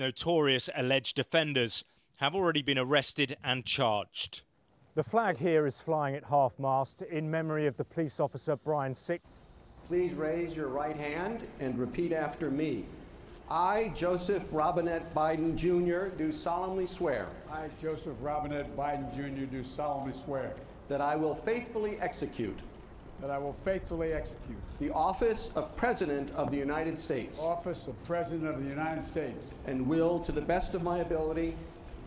notorious alleged offenders have already been arrested and charged. The flag here is flying at half mast in memory of the police officer Brian Sick. Please raise your right hand and repeat after me. I, Joseph Robinette Biden Jr., do solemnly swear. I, Joseph Robinette Biden Jr., do solemnly swear. That I will faithfully execute that I will faithfully execute. The office of President of the United States. Office of President of the United States. And will, to the best of my ability.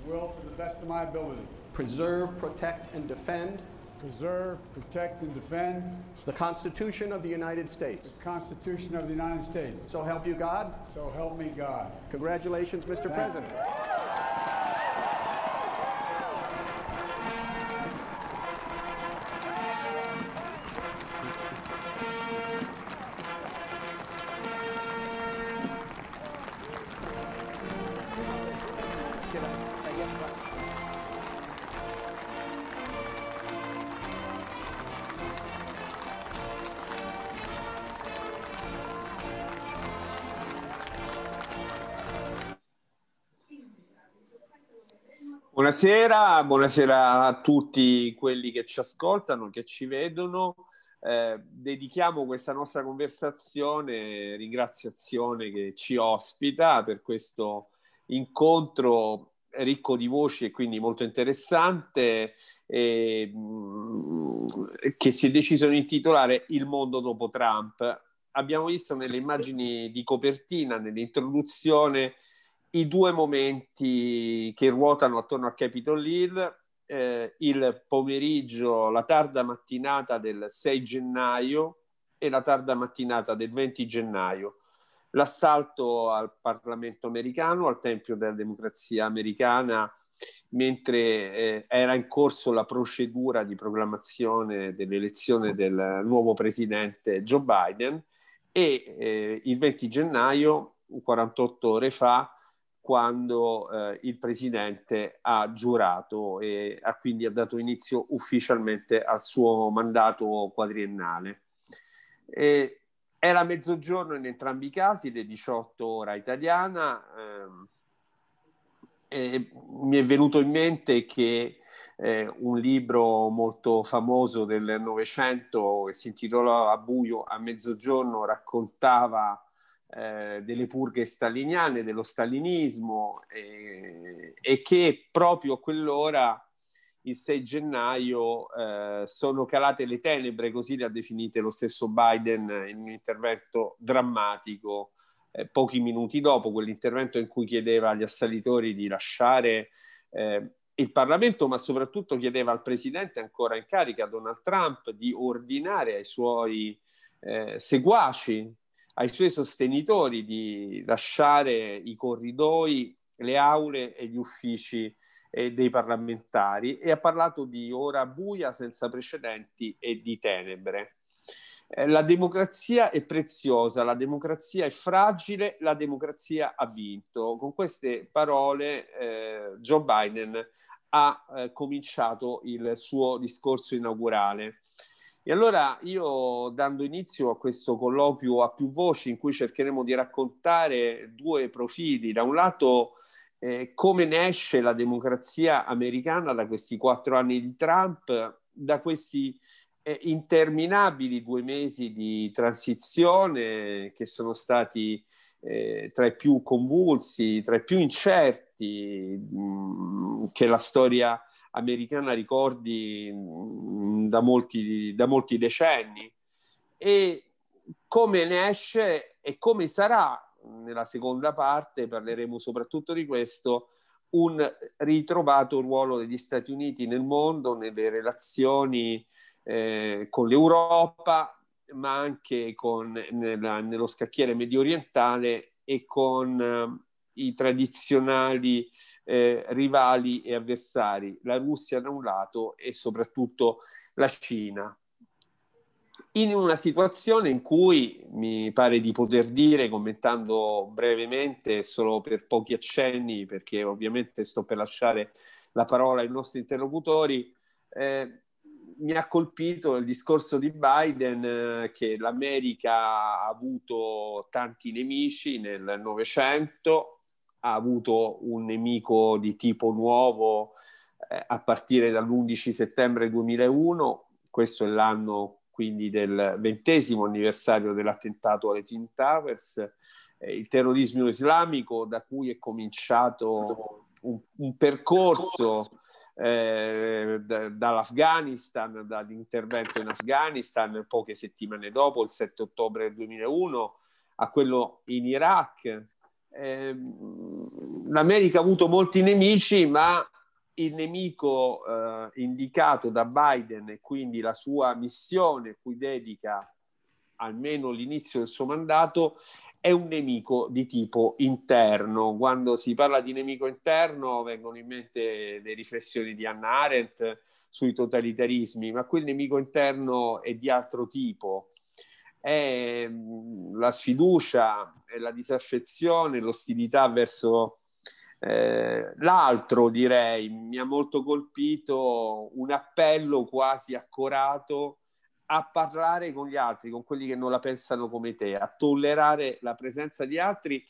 Will, to the best of my ability. Preserve, protect, and defend. Preserve, protect, and defend. The Constitution of the United States. The Constitution of the United States. So help you God. So help me God. Congratulations, Mr. Thank President. You. Buonasera, buonasera a tutti quelli che ci ascoltano, che ci vedono. Eh, dedichiamo questa nostra conversazione, ringrazio Azione che ci ospita per questo incontro ricco di voci e quindi molto interessante, eh, che si è deciso di intitolare Il mondo dopo Trump. Abbiamo visto nelle immagini di copertina, nell'introduzione, i due momenti che ruotano attorno a Capitol Hill, eh, il pomeriggio, la tarda mattinata del 6 gennaio e la tarda mattinata del 20 gennaio, l'assalto al Parlamento americano, al Tempio della Democrazia americana, mentre eh, era in corso la procedura di proclamazione dell'elezione del nuovo presidente Joe Biden e eh, il 20 gennaio, 48 ore fa, quando eh, il presidente ha giurato e ha quindi ha dato inizio ufficialmente al suo mandato quadriennale. E era mezzogiorno in entrambi i casi, le 18 ora italiana. Ehm, e mi è venuto in mente che eh, un libro molto famoso del Novecento che si intitolava A buio a mezzogiorno raccontava eh, delle purghe staliniane, dello stalinismo eh, e che proprio a quell'ora, il 6 gennaio, eh, sono calate le tenebre, così le ha definite lo stesso Biden in un intervento drammatico eh, pochi minuti dopo, quell'intervento in cui chiedeva agli assalitori di lasciare eh, il Parlamento, ma soprattutto chiedeva al Presidente ancora in carica, Donald Trump, di ordinare ai suoi seguaci ai suoi sostenitori di lasciare i corridoi, le aule e gli uffici eh, dei parlamentari e ha parlato di ora buia senza precedenti e di tenebre. Eh, la democrazia è preziosa, la democrazia è fragile, la democrazia ha vinto. Con queste parole eh, Joe Biden ha eh, cominciato il suo discorso inaugurale e allora io dando inizio a questo colloquio a più voci in cui cercheremo di raccontare due profili, da un lato eh, come ne esce la democrazia americana da questi quattro anni di Trump, da questi eh, interminabili due mesi di transizione che sono stati eh, tra i più convulsi, tra i più incerti mh, che la storia americana ricordi mm, da molti, da molti decenni e come ne esce e come sarà mm, nella seconda parte, parleremo soprattutto di questo, un ritrovato ruolo degli Stati Uniti nel mondo, nelle relazioni eh, con l'Europa, ma anche con, nella, nello scacchiere medio orientale e con eh, i tradizionali eh, rivali e avversari, la Russia da un lato e soprattutto la Cina. In una situazione in cui mi pare di poter dire, commentando brevemente, solo per pochi accenni, perché ovviamente sto per lasciare la parola ai nostri interlocutori, eh, mi ha colpito il discorso di Biden eh, che l'America ha avuto tanti nemici nel Novecento, ha avuto un nemico di tipo nuovo eh, a partire dall'11 settembre 2001, questo è l'anno quindi del ventesimo anniversario dell'attentato alle Twin Towers, eh, il terrorismo islamico da cui è cominciato un, un percorso eh, dall'Afghanistan, dall'intervento in Afghanistan poche settimane dopo, il 7 ottobre 2001, a quello in Iraq, Ehm, l'America ha avuto molti nemici, ma il nemico eh, indicato da Biden e quindi la sua missione cui dedica almeno l'inizio del suo mandato è un nemico di tipo interno. Quando si parla di nemico interno vengono in mente le riflessioni di Hannah Arendt sui totalitarismi, ma quel nemico interno è di altro tipo è mm, la sfiducia, è la disaffezione, l'ostilità verso eh, l'altro, direi. Mi ha molto colpito un appello quasi accorato a parlare con gli altri, con quelli che non la pensano come te, a tollerare la presenza di altri,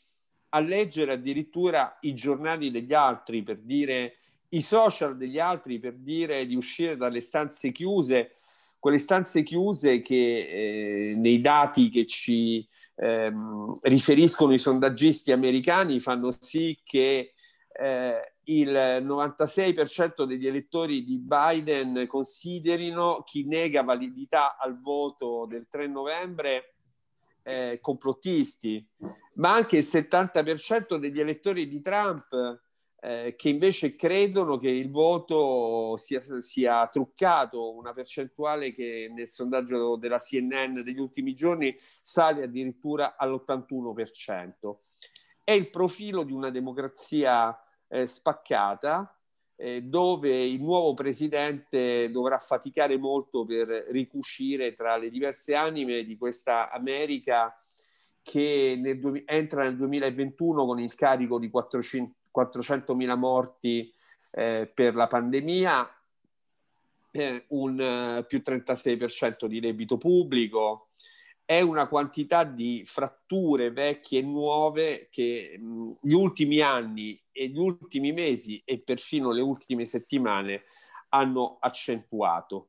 a leggere addirittura i giornali degli altri per dire i social degli altri per dire di uscire dalle stanze chiuse quelle stanze chiuse che eh, nei dati che ci ehm, riferiscono i sondaggisti americani fanno sì che eh, il 96% degli elettori di Biden considerino chi nega validità al voto del 3 novembre eh, complottisti, ma anche il 70% degli elettori di Trump eh, che invece credono che il voto sia, sia, truccato, una percentuale che nel sondaggio della CNN degli ultimi giorni sale addirittura all'81%. È il profilo di una democrazia eh, spaccata, eh, dove il nuovo presidente dovrà faticare molto per ricuscire tra le diverse anime di questa America che nel, entra nel 2021 con il carico di 400, 400.000 morti eh, per la pandemia, eh, un eh, più 36% di debito pubblico, è una quantità di fratture vecchie e nuove che mh, gli ultimi anni e gli ultimi mesi e perfino le ultime settimane hanno accentuato.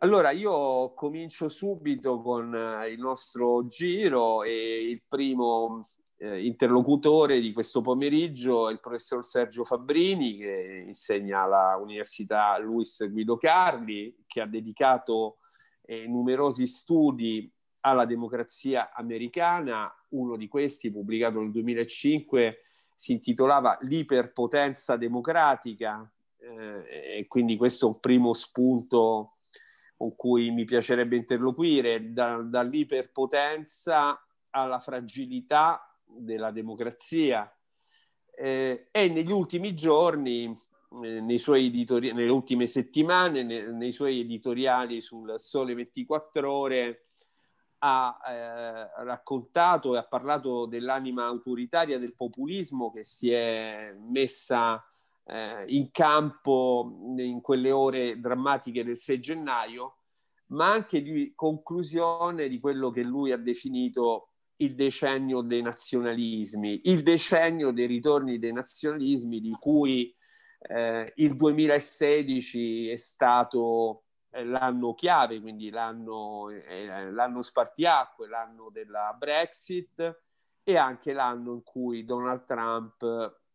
Allora io comincio subito con eh, il nostro giro e il primo eh, interlocutore di questo pomeriggio è il professor Sergio Fabbrini che insegna all'Università Luis Guido Carli, che ha dedicato eh, numerosi studi alla democrazia americana, uno di questi pubblicato nel 2005 si intitolava L'iperpotenza democratica eh, e quindi questo è un primo spunto con cui mi piacerebbe interloquire, da, dall'iperpotenza alla fragilità della democrazia. Eh, e negli ultimi giorni, eh, nei suoi editori- nelle ultime settimane, ne- nei suoi editoriali sul Sole 24 Ore, ha eh, raccontato e ha parlato dell'anima autoritaria del populismo che si è messa eh, in campo in quelle ore drammatiche del 6 gennaio, ma anche di conclusione di quello che lui ha definito il decennio dei nazionalismi, il decennio dei ritorni dei nazionalismi di cui eh, il 2016 è stato eh, l'anno chiave, quindi l'anno, eh, l'anno spartiacque, l'anno della Brexit e anche l'anno in cui Donald Trump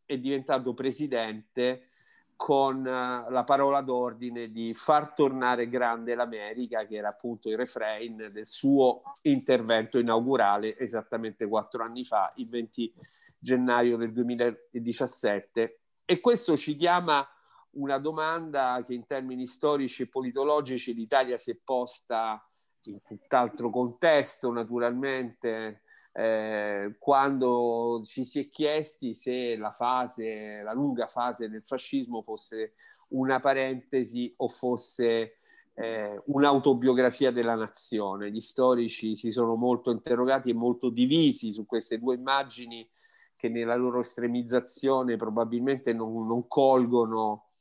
eh, è diventato presidente con eh, la parola d'ordine di far tornare grande l'America, che era appunto il refrain del suo intervento inaugurale esattamente quattro anni fa, il 20 gennaio del 2017. E questo ci chiama una domanda che in termini storici e politologici l'Italia si è posta in tutt'altro contesto, naturalmente, eh, quando ci si è chiesti se la fase, la lunga fase del fascismo fosse una parentesi o fosse eh, un'autobiografia della nazione. Gli storici si sono molto interrogati e molto divisi su queste due immagini che nella loro estremizzazione probabilmente non, non, colgono,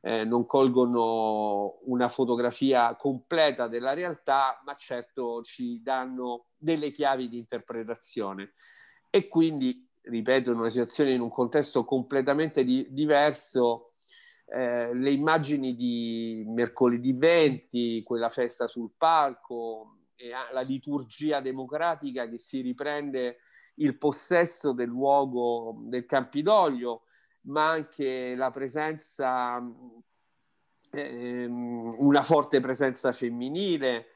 eh, non colgono una fotografia completa della realtà, ma certo ci danno delle chiavi di interpretazione. E quindi, ripeto, in una situazione in un contesto completamente di, diverso, eh, le immagini di mercoledì 20, quella festa sul palco, e la liturgia democratica che si riprende il possesso del luogo del Campidoglio, ma anche la presenza, ehm, una forte presenza femminile,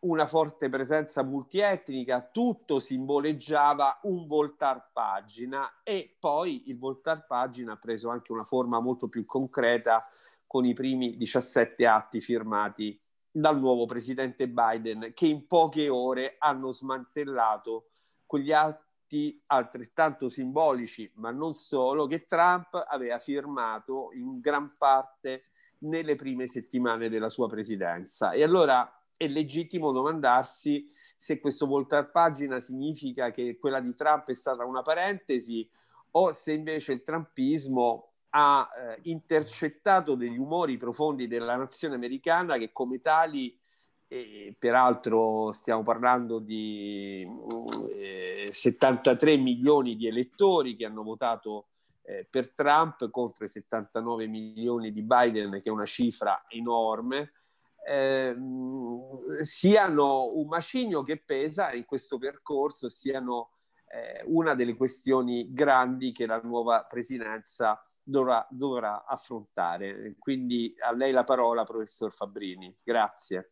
una forte presenza multietnica, tutto simboleggiava un voltar pagina e poi il voltar pagina ha preso anche una forma molto più concreta con i primi 17 atti firmati dal nuovo presidente Biden che in poche ore hanno smantellato quegli atti altrettanto simbolici, ma non solo, che Trump aveva firmato in gran parte nelle prime settimane della sua presidenza. E allora è legittimo domandarsi se questo voltare pagina significa che quella di Trump è stata una parentesi o se invece il trumpismo ha eh, intercettato degli umori profondi della nazione americana che come tali e peraltro stiamo parlando di eh, 73 milioni di elettori che hanno votato eh, per Trump contro i 79 milioni di Biden, che è una cifra enorme, Ehm, siano un macigno che pesa in questo percorso, siano eh, una delle questioni grandi che la nuova presidenza dovrà, dovrà affrontare. Quindi a lei la parola, professor Fabrini. Grazie.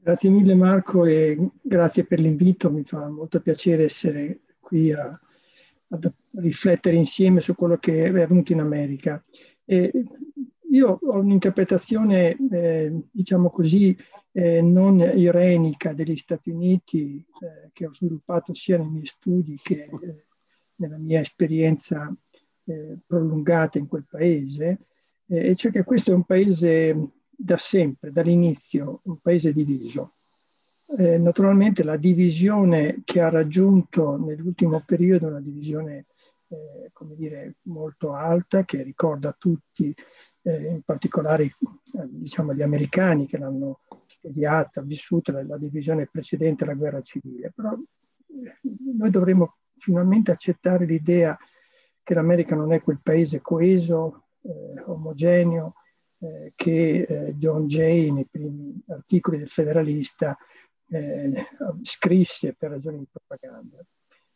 Grazie mille Marco e grazie per l'invito, mi fa molto piacere essere qui a, a riflettere insieme su quello che è avvenuto in America. E io ho un'interpretazione, eh, diciamo così, eh, non irenica degli Stati Uniti eh, che ho sviluppato sia nei miei studi che eh, nella mia esperienza eh, prolungata in quel paese, eh, e cioè che questo è un paese da sempre, dall'inizio, un paese diviso. naturalmente la divisione che ha raggiunto nell'ultimo periodo, una divisione eh, come dire, molto alta, che ricorda tutti eh, in particolare eh, diciamo, gli americani che l'hanno studiata, vissuta la, la, divisione precedente alla guerra civile, però eh, noi dovremmo finalmente accettare l'idea che l'America non è quel paese coeso, eh, omogeneo, eh, che John Jay nei primi articoli del Federalista scrisse per ragioni di propaganda.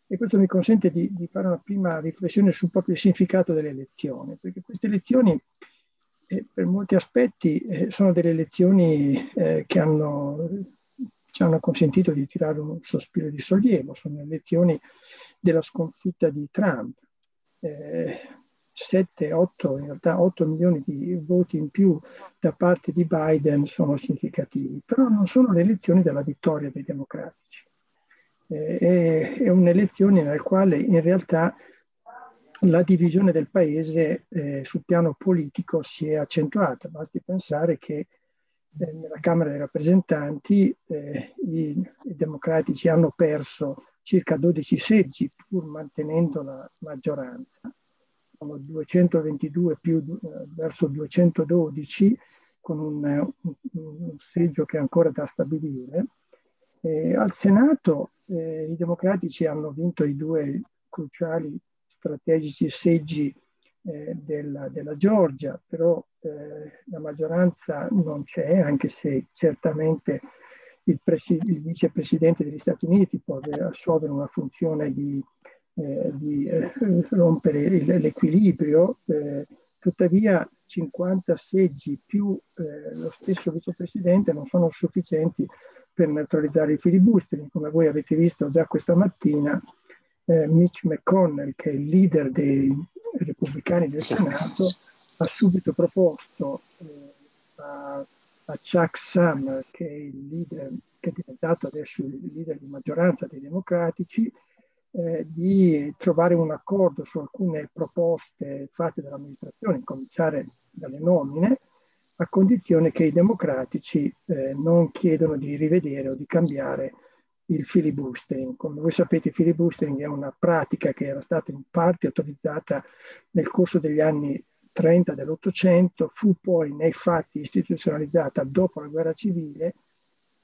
E questo mi consente di, di, fare una prima riflessione sul proprio significato delle elezioni, perché queste elezioni per molti aspetti eh, sono delle lezioni eh, che hanno, ci hanno consentito di tirare un sospiro di sollievo, sono le lezioni della sconfitta di Trump. 7, eh, 8, in realtà 8 milioni di voti in più da parte di Biden sono significativi, però non sono le elezioni della vittoria dei democratici. Eh, è, è un'elezione nella quale in realtà la divisione del paese eh, sul piano politico si è accentuata. Basti pensare che eh, nella Camera dei rappresentanti eh, i, i, democratici hanno perso circa 12 seggi pur mantenendo la maggioranza. Sono 222 più eh, verso 212 con un, un, un seggio che è ancora da stabilire. Eh, al Senato eh, i democratici hanno vinto i due cruciali strategici seggi eh, della, della, Georgia, però eh, la maggioranza non c'è, anche se certamente il, il, vicepresidente degli Stati Uniti può assolvere una funzione di, eh, di eh, rompere l'equilibrio, eh, tuttavia 50 seggi più eh, lo stesso vicepresidente non sono sufficienti per neutralizzare i filibusteri. Come voi avete visto già questa mattina, eh, Mitch McConnell, che è il leader dei repubblicani del Senato, ha subito proposto eh, a, a, Chuck Summer, che è il leader che è diventato adesso il leader di maggioranza dei democratici, eh, di trovare un accordo su alcune proposte fatte dall'amministrazione, cominciare dalle nomine, a condizione che i democratici eh, non chiedano di rivedere o di cambiare il filibustering. Come voi sapete il filibustering è una pratica che era stata in parte autorizzata nel corso degli anni 30 dell'Ottocento, fu poi nei fatti istituzionalizzata dopo la guerra civile,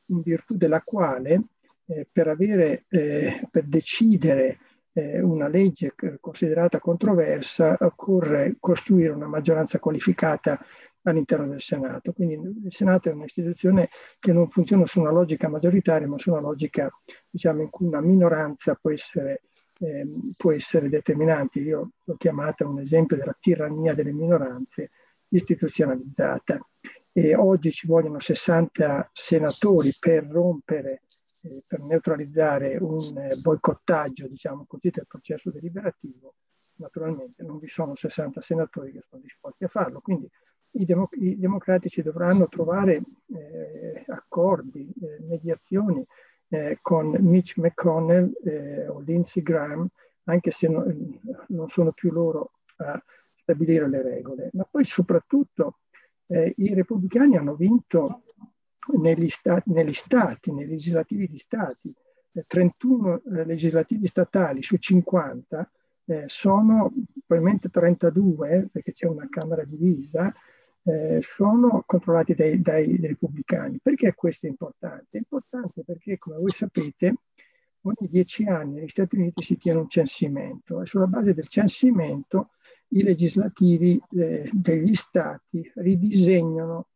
in virtù della quale eh, per, avere, eh, per decidere eh, una legge considerata controversa occorre costruire una maggioranza qualificata all'interno del Senato. Quindi il Senato è un'istituzione che non funziona su una logica maggioritaria, ma su una logica diciamo, in cui una minoranza può essere, eh, può essere determinante. Io l'ho chiamata un esempio della tirannia delle minoranze istituzionalizzata. E oggi ci vogliono 60 senatori per rompere eh, per neutralizzare un eh, boicottaggio, diciamo così, del processo deliberativo, naturalmente non vi sono 60 senatori che sono disposti a farlo. Quindi i, democ i democratici dovranno trovare eh, accordi, eh, mediazioni eh, con Mitch McConnell eh, o Lindsey Graham, anche se no, eh, non sono più loro a stabilire le regole. Ma poi soprattutto i repubblicani hanno vinto negli, sta negli stati, nei legislativi di stati, 31 legislativi statali su 50 eh, sono probabilmente 32, perché c'è una Camera divisa, eh, sono controllati dai, dai, dai, repubblicani. Perché questo è importante? È importante perché, come voi sapete, ogni dieci anni negli Stati Uniti si tiene un censimento e sulla base del censimento i legislativi eh, degli stati ridisegnano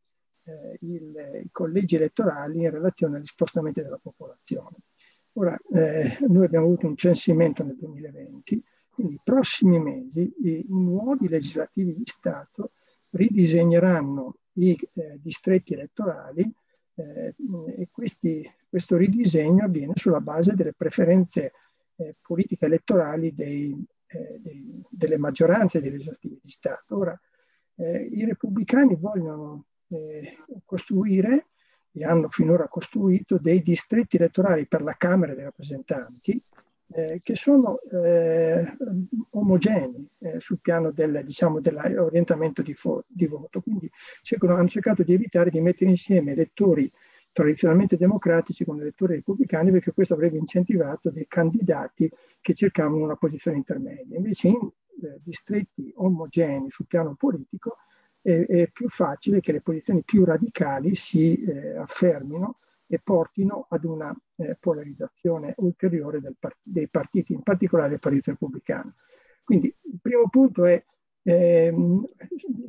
eh, il, i collegi elettorali in relazione agli spostamenti della popolazione. Ora, eh, noi abbiamo avuto un censimento nel 2020, quindi i prossimi mesi i, i nuovi legislativi di Stato ridisegneranno i eh, distretti elettorali eh, e questi, questo ridisegno avviene sulla base delle preferenze eh, politiche elettorali dei, eh, dei, delle maggioranze dei legislativi di Stato. Ora, eh, i repubblicani vogliono eh, costruire e hanno finora costruito dei distretti elettorali per la Camera dei rappresentanti eh, che sono eh, omogenei eh, sul piano del, diciamo, dell'orientamento di, di, voto. Quindi cercano, hanno cercato di evitare di mettere insieme elettori tradizionalmente democratici con elettori repubblicani perché questo avrebbe incentivato dei candidati che cercavano una posizione intermedia. Invece in eh, distretti omogenei sul piano politico è, è, più facile che le posizioni più radicali si eh, affermino e portino ad una eh, polarizzazione ulteriore part dei partiti, in particolare del Partito Repubblicano. Quindi il primo punto è ehm,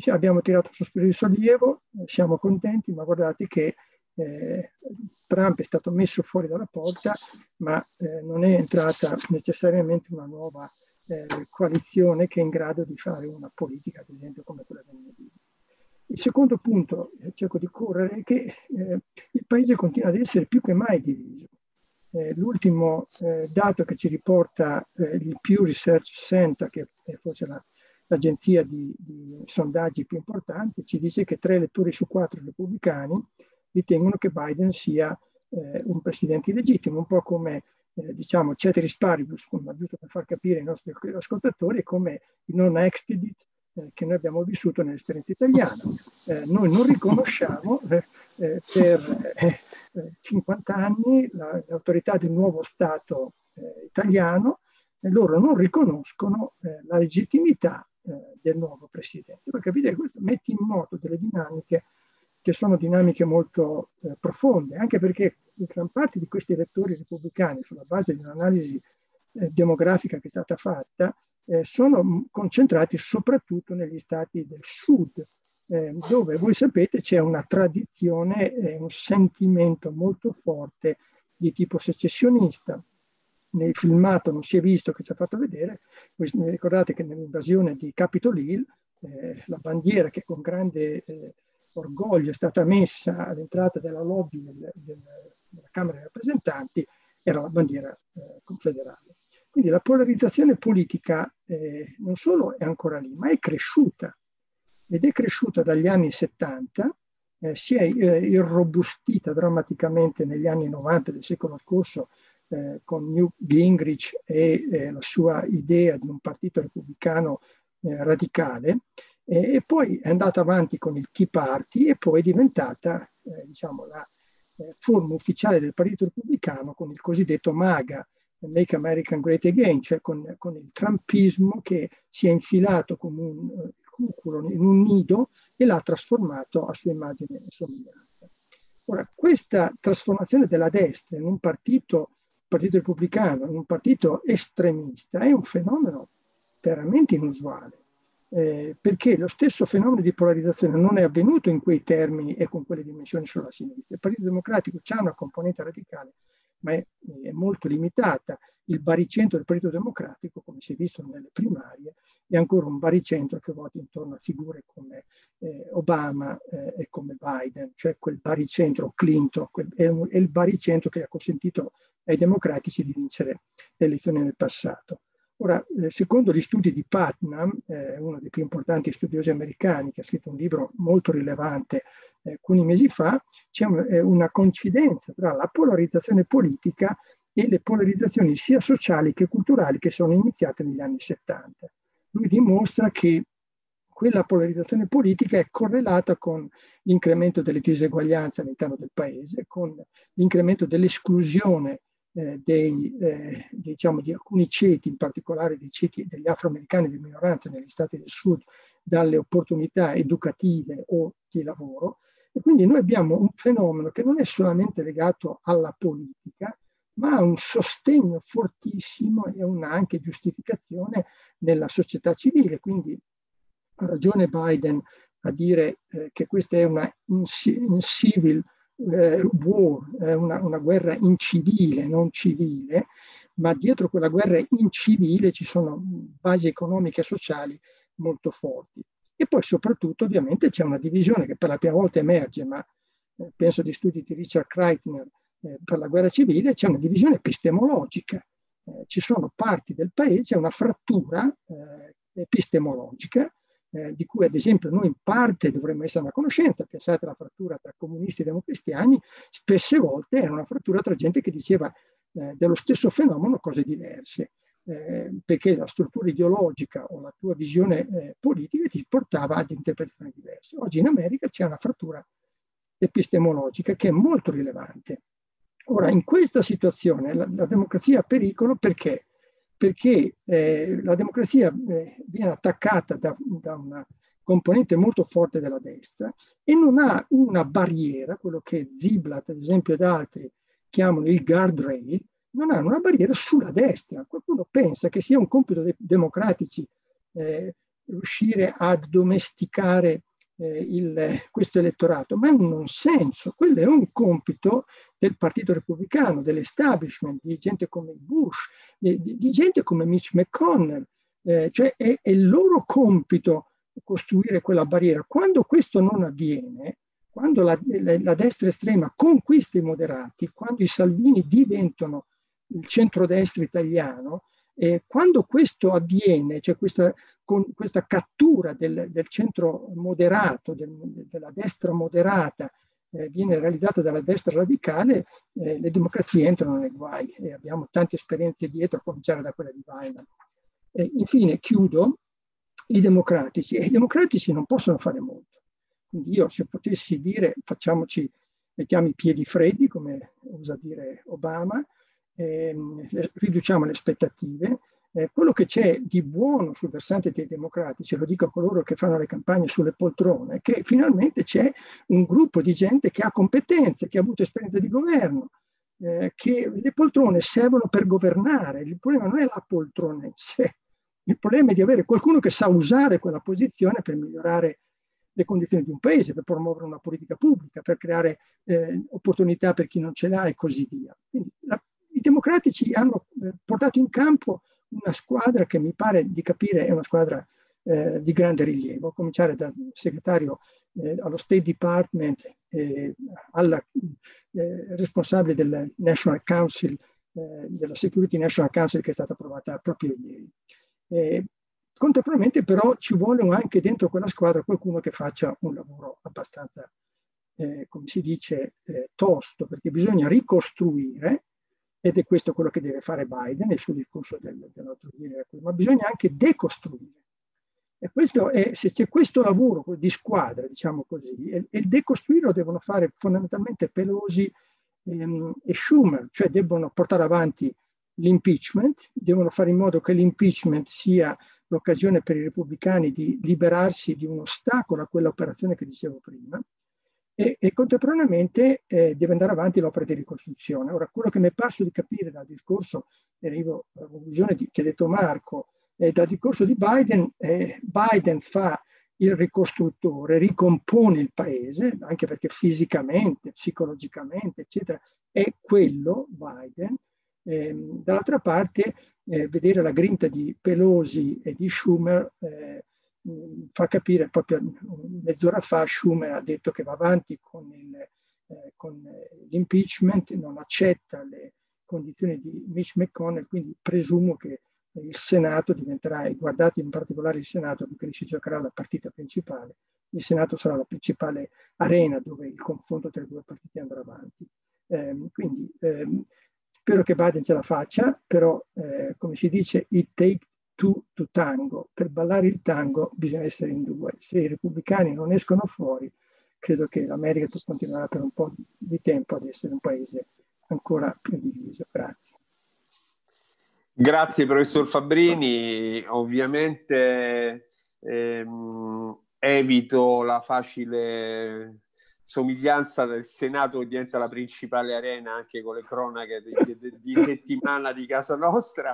abbiamo tirato su di sollievo, siamo contenti, ma guardate che eh, Trump è stato messo fuori dalla porta, ma eh, non è entrata necessariamente una nuova eh, coalizione che è in grado di fare una politica, ad esempio, come quella del il secondo punto, eh, cerco di correre, è che eh, il paese continua ad essere più che mai diviso. Eh, l'ultimo eh, dato che ci riporta eh, il Pew Research Center, che è forse la, l'agenzia di, di, sondaggi più importante, ci dice che tre elettori su quattro repubblicani ritengono che Biden sia eh, un presidente illegittimo, un po' come eh, diciamo ceteris paribus, giusto per far capire ai nostri ascoltatori, come il non expedit eh, che noi abbiamo vissuto nell'esperienza italiana. Eh, noi non riconosciamo eh, eh per 50 eh, anni la, l'autorità del nuovo Stato italiano e loro non riconoscono la legittimità del nuovo Presidente. Voi capite che questo mette in moto delle dinamiche che sono dinamiche molto profonde, anche perché gran parte di questi elettori repubblicani, sulla base di un'analisi demografica che è stata fatta, eh, sono concentrati soprattutto negli stati del sud, eh, dove voi sapete c'è una tradizione e un sentimento molto forte di tipo secessionista. Nel filmato non si è visto che ci ha fatto vedere, ricordate che nell'invasione di Capitol Hill eh, la bandiera che con grande eh, orgoglio è stata messa all'entrata della lobby del, del, della Camera dei rappresentanti era la bandiera eh, confederale quindi la polarizzazione politica eh, non solo è ancora lì, ma è cresciuta ed è cresciuta dagli anni 70, eh, si è eh, irrobustita drammaticamente negli anni 90 del secolo scorso eh, con Newt Gingrich e eh, la sua idea di un partito repubblicano eh, radicale, e poi è andata avanti con il Tea Party e poi è diventata diciamo, la forma ufficiale del partito repubblicano con il cosiddetto MAGA, eh, Make America Great Again, cioè con, con il trumpismo che si è infilato come un eh, cuculo in un nido e l'ha trasformato a sua immagine e somiglianza. Ora, questa trasformazione della destra in un partito, partito repubblicano, in un partito estremista, è un fenomeno veramente inusuale, eh, perché lo stesso fenomeno di polarizzazione non è avvenuto in quei termini e con quelle dimensioni sulla sinistra. Il Partito Democratico ha una componente radicale, ma è, è molto limitata. Il baricentro del Partito Democratico, come si è visto nelle primarie, è ancora un baricentro che vota intorno a figure come eh, Obama eh, e come Biden, cioè quel baricentro Clinton, quel, è, un, è il baricentro che ha consentito ai democratici di vincere le elezioni nel passato. Ora, eh, secondo gli studi di Putnam, eh, uno dei più importanti studiosi americani, che ha scritto un libro molto rilevante eh, alcuni mesi fa, c'è eh, una coincidenza tra la polarizzazione politica e le polarizzazioni sia sociali che culturali che sono iniziate negli anni 70. Lui dimostra che quella polarizzazione politica è correlata con l'incremento delle diseguaglianze all'interno del paese, con l'incremento dell'esclusione eh, dei, eh, diciamo, di alcuni ceti, in particolare dei ceti degli afroamericani di minoranza negli stati del sud, dalle opportunità educative o di lavoro. E quindi noi abbiamo un fenomeno che non è solamente legato alla politica, ma ha un sostegno fortissimo e una anche giustificazione nella società civile. Quindi ha ragione Biden a dire eh, che questa è una incivil eh, war, eh, una, una, guerra incivile, non civile, ma dietro quella guerra incivile ci sono basi economiche e sociali molto forti. E poi soprattutto ovviamente c'è una divisione che per la prima volta emerge, ma eh, penso agli studi di Richard Kreitner eh, per la guerra civile, c'è una divisione epistemologica. Eh, ci sono parti del paese, c'è una frattura eh, epistemologica eh, di cui ad esempio noi in parte dovremmo essere a conoscenza, pensate alla frattura tra comunisti e democristiani, spesse volte era una frattura tra gente che diceva eh, dello stesso fenomeno cose diverse, eh, perché la struttura ideologica o la tua visione eh, politica ti portava ad interpretazioni diverse. Oggi in America c'è una frattura epistemologica che è molto rilevante. Ora, in questa situazione la, la democrazia ha pericolo perché? perché eh, la democrazia eh, viene attaccata da, da, una componente molto forte della destra e non ha una barriera, quello che Ziblatt ad esempio ed altri chiamano il guardrail, non hanno una barriera sulla destra. Qualcuno pensa che sia un compito dei democratici eh, riuscire a domesticare eh, il, questo elettorato, ma è un non senso, quello è un compito del Partito Repubblicano, dell'establishment, di gente come Bush, di, di, di gente come Mitch McConnell, eh, cioè è, è, il loro compito costruire quella barriera. Quando questo non avviene, quando la, la, la destra estrema conquista i moderati, quando i Salvini diventano il centrodestra italiano, eh, quando questo avviene, cioè questa, con, questa cattura del, del centro moderato, del, della destra moderata, eh, viene realizzata dalla destra radicale, eh, le democrazie entrano nei guai e abbiamo tante esperienze dietro, a cominciare da quella di Weimar. Eh, infine, chiudo, i democratici. E i democratici non possono fare molto. Quindi io se potessi dire facciamoci, mettiamo i piedi freddi, come usa dire Obama, ehm, riduciamo le aspettative. Eh, quello che c'è di buono sul versante dei democratici, lo dico a coloro che fanno le campagne sulle poltrone, è che finalmente c'è un gruppo di gente che ha competenze, che ha avuto esperienza di governo, eh, che le poltrone servono per governare. Il problema non è la poltrona in sé, il problema è di avere qualcuno che sa usare quella posizione per migliorare le condizioni di un paese, per promuovere una politica pubblica, per creare eh, opportunità per chi non ce l'ha e così via. Quindi la i democratici hanno eh, portato in campo una squadra che mi pare di capire è una squadra eh, di grande rilievo, a cominciare dal segretario eh, allo State Department, eh, alla eh, responsabile del National Council, eh, della Security National Council che è stata approvata proprio ieri. Eh, contemporaneamente però ci vuole anche dentro quella squadra qualcuno che faccia un lavoro abbastanza, come si dice, tosto, perché bisogna ricostruire ed è questo quello che deve fare Biden nel suo discorso del, dell'altro ieri, ma bisogna anche decostruire. E questo è, se c'è questo lavoro di squadra, diciamo così, e, il decostruirlo devono fare fondamentalmente Pelosi ehm, e Schumer, cioè devono portare avanti l'impeachment, devono fare in modo che l'impeachment sia l'occasione per i repubblicani di liberarsi di un ostacolo a quella operazione che dicevo prima, e, e contemporaneamente eh, deve andare avanti l'opera di ricostruzione. Ora, quello che mi è parso di capire dal discorso, e arrivo alla conclusione di, che ha detto Marco, eh, dal discorso di Biden, eh, Biden fa il ricostruttore, ricompone il paese, anche perché fisicamente, psicologicamente, eccetera, è quello Biden. Eh, dall'altra parte, eh, vedere la grinta di Pelosi e di Schumer eh, Mm, fa capire proprio mezz'ora fa Schumer ha detto che va avanti con, il, eh, con eh, l'impeachment, non accetta le condizioni di Mitch McConnell, quindi presumo che il Senato diventerà, e guardate in particolare il Senato perché lì si giocherà la partita principale, il Senato sarà la principale arena dove il confronto tra i due partiti andrà avanti. Eh, quindi eh, spero che Biden ce la faccia, però eh, come si dice, it takes tu tu tango. Per ballare il tango bisogna essere in due. Se i repubblicani non escono fuori, credo che l'America continuerà per un po' di tempo ad essere un paese ancora più diviso. Grazie. Grazie professor Fabbrini, ovviamente ehm, evito la facile somiglianza del Senato che diventa la principale arena anche con le cronache di, di, di settimana di casa nostra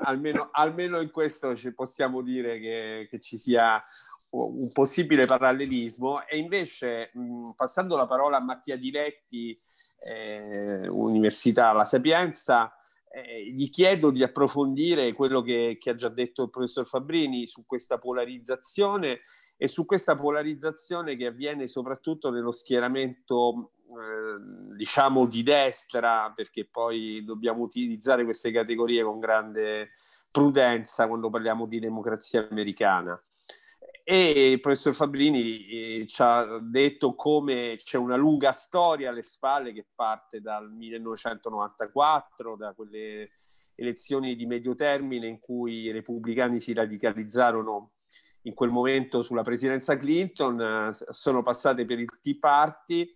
almeno, almeno, in questo ci possiamo dire che, che, ci sia un possibile parallelismo e invece mh, passando la parola a Mattia Diretti eh, Università La Sapienza eh, gli chiedo di approfondire quello che, che ha già detto il professor Fabrini su questa polarizzazione e su questa polarizzazione che avviene soprattutto nello schieramento eh, diciamo di destra, perché poi dobbiamo utilizzare queste categorie con grande prudenza quando parliamo di democrazia americana. E il professor Fabrini eh, ci ha detto come c'è una lunga storia alle spalle che parte dal 1994, da quelle elezioni di medio termine in cui i repubblicani si radicalizzarono in quel momento sulla presidenza Clinton, eh, sono passate per il Tea Party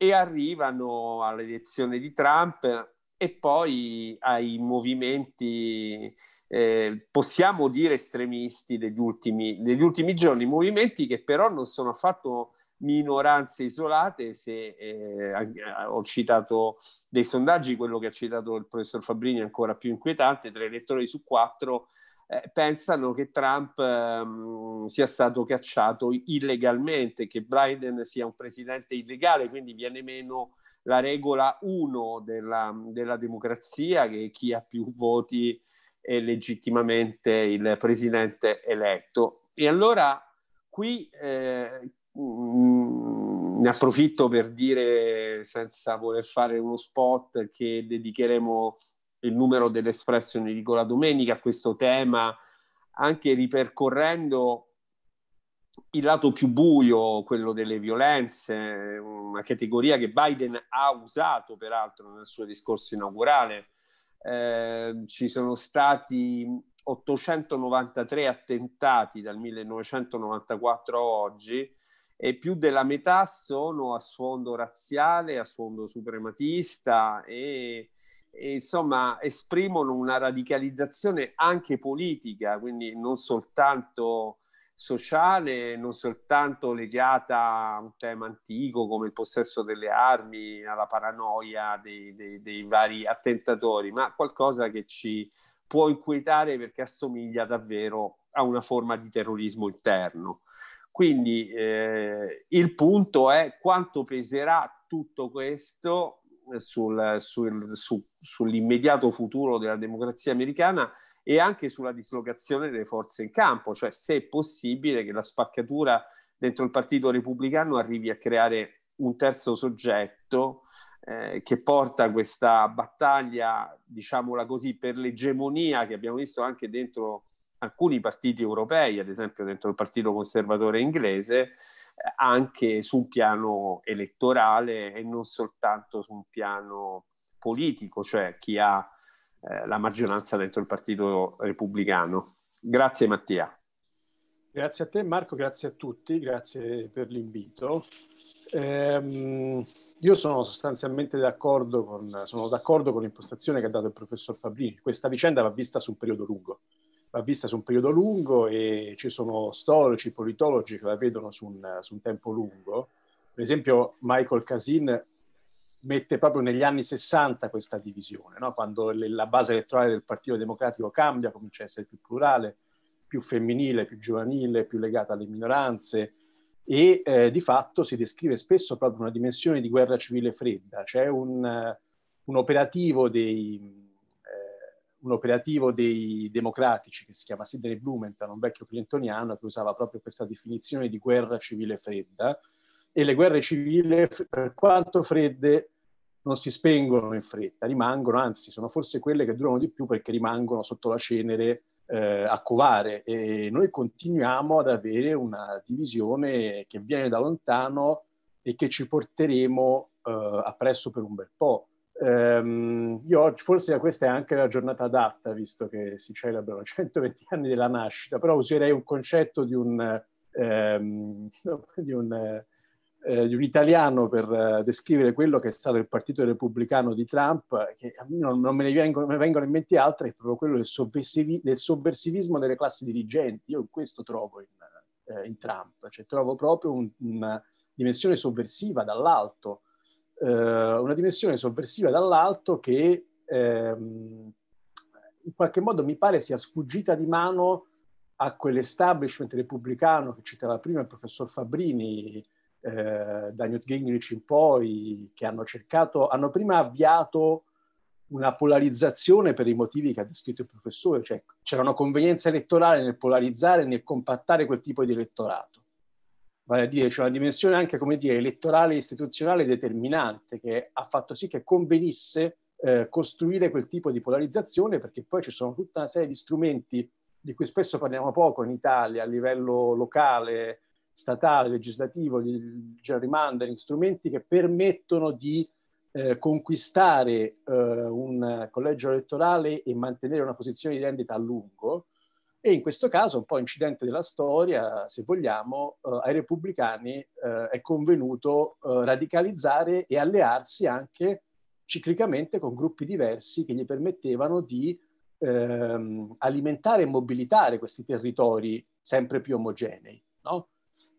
e arrivano all'elezione di Trump e poi ai movimenti, eh, possiamo dire estremisti degli ultimi, degli ultimi giorni, movimenti che però non sono affatto minoranze isolate, se eh, eh ho citato dei sondaggi, quello che ha citato il professor Fabrini è ancora più inquietante, tre elettori su quattro eh, pensano che Trump ehm, sia stato cacciato illegalmente, che Biden sia un presidente illegale, quindi viene meno la regola 1 della, della, democrazia, che chi ha più voti è legittimamente il presidente eletto. E allora qui eh, mh, mm, ne approfitto per dire, senza voler fare uno spot, che dedicheremo il numero dell'Espresso in edicola domenica, questo tema, anche ripercorrendo il lato più buio, quello delle violenze, una categoria che Biden ha usato peraltro nel suo discorso inaugurale. Eh, ci sono stati 893 attentati dal 1994 a oggi e più della metà sono a sfondo razziale, a sfondo suprematista e insomma, esprimono una radicalizzazione anche politica, quindi non soltanto sociale, non soltanto legata a un tema antico come il possesso delle armi, alla paranoia dei, dei, dei vari attentatori, ma qualcosa che ci può inquietare perché assomiglia davvero a una forma di terrorismo interno. Quindi eh, il punto è quanto peserà tutto questo sul, sul, su, sull'immediato futuro della democrazia americana e anche sulla dislocazione delle forze in campo, cioè se è possibile che la spaccatura dentro il Partito Repubblicano arrivi a creare un terzo soggetto eh, che porta questa battaglia, diciamola così, per l'egemonia che abbiamo visto anche dentro alcuni partiti europei, ad esempio dentro il Partito Conservatore inglese, anche su un piano elettorale e non soltanto su un piano politico, cioè chi ha eh, la maggioranza dentro il Partito Repubblicano. Grazie Mattia. Grazie a te Marco, grazie a tutti, grazie per l'invito. Eh, io sono sostanzialmente d'accordo con, sono d'accordo con l'impostazione che ha dato il professor Fabrini. Questa vicenda va vista su un periodo lungo va vista su un periodo lungo e ci sono storici, politologi che la vedono su un, su un tempo lungo. Per esempio Michael Casin mette proprio negli anni 60 questa divisione, no? quando le, la base elettorale del Partito Democratico cambia, comincia a essere più plurale, più femminile, più giovanile, più legata alle minoranze e eh, di fatto si descrive spesso proprio una dimensione di guerra civile fredda, cioè un, un operativo dei, un operativo dei democratici che si chiama Sidney Blumenthal, un vecchio clintoniano che usava proprio questa definizione di guerra civile fredda e le guerre civili, per quanto fredde, non si spengono in fretta, rimangono, anzi sono forse quelle che durano di più perché rimangono sotto la cenere eh, a covare e noi continuiamo ad avere una divisione che viene da lontano e che ci porteremo eh, appresso per un bel po' Ehm, io oggi, forse questa è anche la giornata adatta, visto che si celebrano 120 anni della nascita, però userei un concetto di un, ehm, di un, eh, di un italiano per eh, descrivere quello che è stato il partito repubblicano di Trump, che a me non, non me ne vengono, me vengono in mente altre, è proprio quello del, sovversivi, del, sovversivismo delle classi dirigenti. Io questo trovo in, eh, in Trump, cioè trovo proprio un, una dimensione sovversiva dall'alto eh, una dimensione sovversiva dall'alto che ehm, in qualche modo mi pare sia sfuggita di mano a quell'establishment repubblicano che citava prima il professor Fabrini, eh, da Newt Gingrich in poi, che hanno cercato, hanno prima avviato una polarizzazione per i motivi che ha descritto il professore, cioè c'era una convenienza elettorale nel polarizzare, nel compattare quel tipo di elettorato vale a dire c'è una dimensione anche come dire, elettorale e istituzionale determinante che ha fatto sì che convenisse eh, costruire quel tipo di polarizzazione perché poi ci sono tutta una serie di strumenti di cui spesso parliamo poco in Italia a livello locale, statale, legislativo, di gerrymandering, strumenti che permettono di eh, conquistare eh, un collegio elettorale e mantenere una posizione di rendita a lungo, e in questo caso, un po' incidente della storia, se vogliamo, eh, ai repubblicani eh, è convenuto eh, radicalizzare e allearsi anche ciclicamente con gruppi diversi che gli permettevano di ehm, alimentare e mobilitare questi territori sempre più omogenei. No?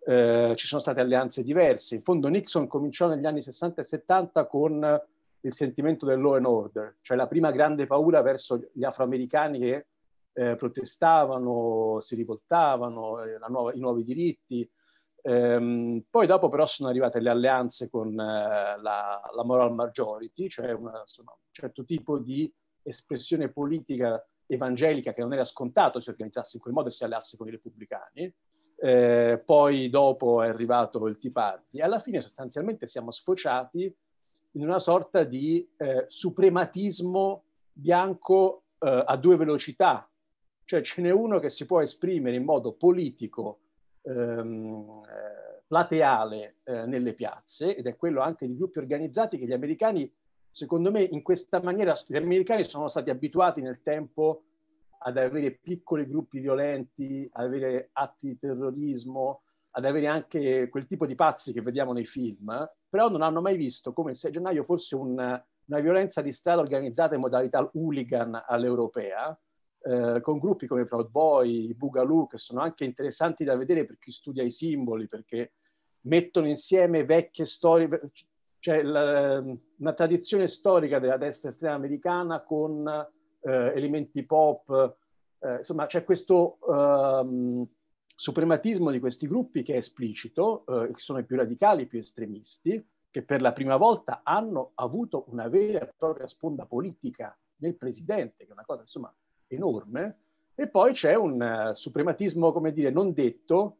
Eh, ci sono state alleanze diverse. In fondo Nixon cominciò negli anni 60 e 70 con il sentimento del law and order, cioè la prima grande paura verso gli afroamericani che eh, protestavano, si rivoltavano, eh, nuova, i nuovi diritti. Ehm, poi dopo però sono arrivate le alleanze con eh, la, la, moral majority, cioè una, insomma, un certo tipo di espressione politica evangelica che non era scontato si organizzasse in quel modo e si alleasse con i repubblicani. Eh, poi dopo è arrivato il Tea Party. e Alla fine sostanzialmente siamo sfociati in una sorta di eh, suprematismo bianco eh, a due velocità, cioè ce n'è uno che si può esprimere in modo politico, ehm, eh, plateale eh, nelle piazze, ed è quello anche di gruppi organizzati che gli americani, secondo me, in questa maniera, gli americani sono stati abituati nel tempo ad avere piccoli gruppi violenti, ad avere atti di terrorismo, ad avere anche quel tipo di pazzi che vediamo nei film, però non hanno mai visto come il 6 gennaio fosse un, una violenza di strada organizzata in modalità hooligan all'europea, eh, con gruppi come i Proud Boy, i Boogaloo, che sono anche interessanti da vedere per chi studia i simboli, perché mettono insieme vecchie storie, cioè la, una tradizione storica della destra estrema americana con eh, elementi pop, eh, insomma c'è questo ehm, suprematismo di questi gruppi che è esplicito, eh, che sono i più radicali, i più estremisti, che per la prima volta hanno avuto una vera e propria sponda politica nel presidente, che è una cosa insomma enorme, e poi c'è un eh, suprematismo, come dire, non detto,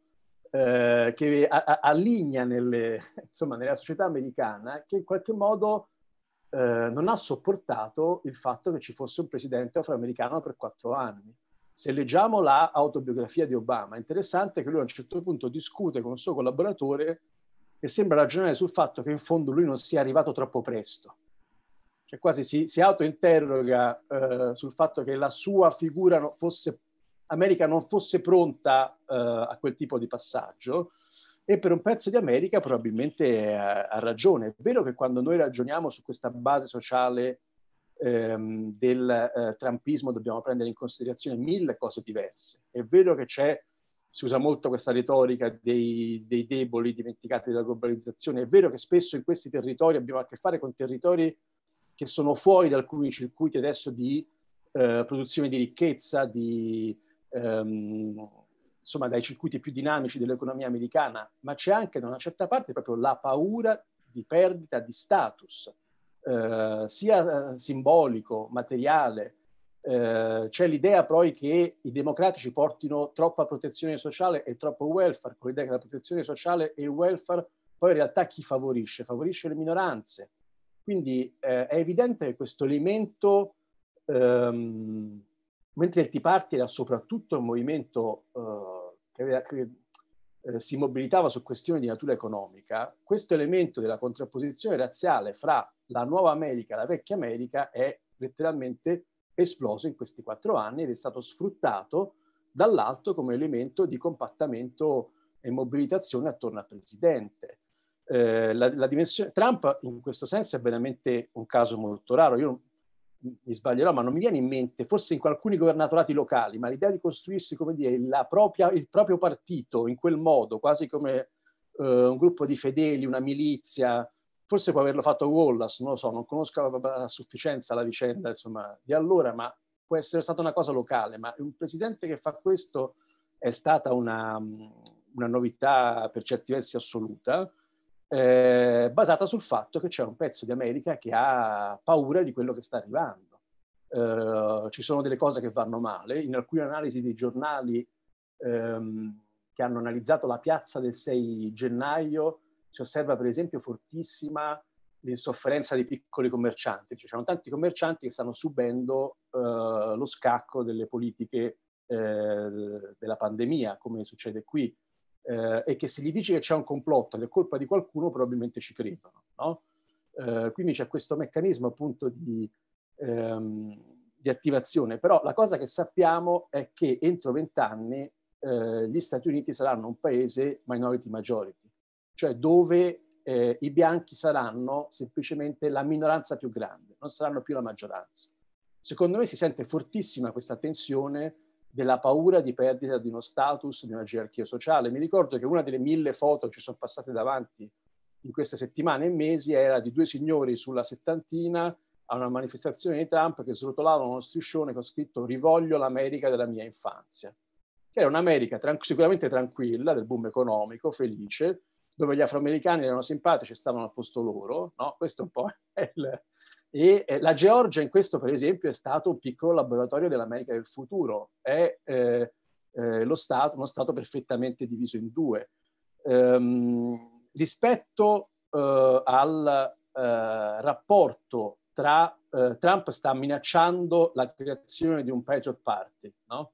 eh, che a- a- allinea nelle, insomma, nella società americana, che in qualche modo eh, non ha sopportato il fatto che ci fosse un presidente afroamericano per quattro anni. Se leggiamo la di Obama, è interessante che lui a un certo punto discute con un suo collaboratore e sembra ragionare sul fatto che in fondo lui non sia arrivato troppo presto cioè quasi si, si autointerroga eh, sul fatto che la sua figura fosse, America non fosse pronta eh, a quel tipo di passaggio e per un pezzo di America probabilmente ha, ragione. È vero che quando noi ragioniamo su questa base sociale ehm, del eh, trumpismo dobbiamo prendere in considerazione mille cose diverse. È vero che c'è si usa molto questa retorica dei, dei, deboli dimenticati della globalizzazione. È vero che spesso in questi territori abbiamo a che fare con territori che sono fuori da alcuni circuiti adesso di eh, produzione di ricchezza, di, ehm, insomma, dai circuiti più dinamici dell'economia americana, ma c'è anche da una certa parte proprio la paura di perdita di status, eh, sia eh, simbolico, materiale. Eh, c'è l'idea poi che i democratici portino troppa protezione sociale e troppo welfare, con l'idea che la protezione sociale e il welfare poi in realtà chi favorisce? Favorisce le minoranze, quindi eh, è evidente che questo elemento, ehm, mentre il Tea Party era soprattutto un movimento eh, che, aveva, che eh, si mobilitava su questioni di natura economica, questo elemento della contrapposizione razziale fra la nuova America e la vecchia America è letteralmente esploso in questi quattro anni ed è stato sfruttato dall'alto come elemento di compattamento e mobilitazione attorno al presidente. Eh, la, la, dimensione Trump in questo senso è veramente un caso molto raro. Io mi sbaglierò, ma non mi viene in mente, forse in alcuni governatorati locali, ma l'idea di costruirsi, come dire, propria, il proprio partito in quel modo, quasi come eh, un gruppo di fedeli, una milizia, forse può averlo fatto Wallace, non lo so, non conosco a sufficienza la vicenda insomma, di allora, ma può essere stata una cosa locale, ma un presidente che fa questo è stata una, una novità per certi versi assoluta eh, basata sul fatto che c'è un pezzo di America che ha paura di quello che sta arrivando. Eh, ci sono delle cose che vanno male, in alcune analisi dei giornali ehm, che hanno analizzato la piazza del 6 gennaio si osserva per esempio fortissima l'insofferenza dei piccoli commercianti, cioè ci sono tanti commercianti che stanno subendo eh, lo scacco delle politiche eh, della pandemia, come succede qui eh, e che se gli dici che c'è un complotto ed è colpa di qualcuno, probabilmente ci credono. No? Eh, quindi c'è questo meccanismo appunto di, ehm, di, attivazione. Però la cosa che sappiamo è che entro vent'anni eh, gli Stati Uniti saranno un paese minority majority, cioè dove eh, i bianchi saranno semplicemente la minoranza più grande, non saranno più la maggioranza. Secondo me si sente fortissima questa tensione della paura di perdita di uno status, di una gerarchia sociale. Mi ricordo che una delle mille foto che ci sono passate davanti in queste settimane e mesi era di due signori sulla settantina a una manifestazione di Trump che srotolavano uno striscione con scritto Rivoglio l'America della mia infanzia, che era un'America tran- sicuramente tranquilla, del boom economico, felice, dove gli afroamericani erano simpatici e stavano al posto loro, no? Questo è un po' il, e eh, la Georgia in questo, per esempio, è stato un piccolo laboratorio dell'America del futuro, è eh, eh, stato, uno Stato perfettamente diviso in due. Ehm, rispetto eh, al eh, rapporto tra eh, Trump sta minacciando la creazione di un Patriot Party, no?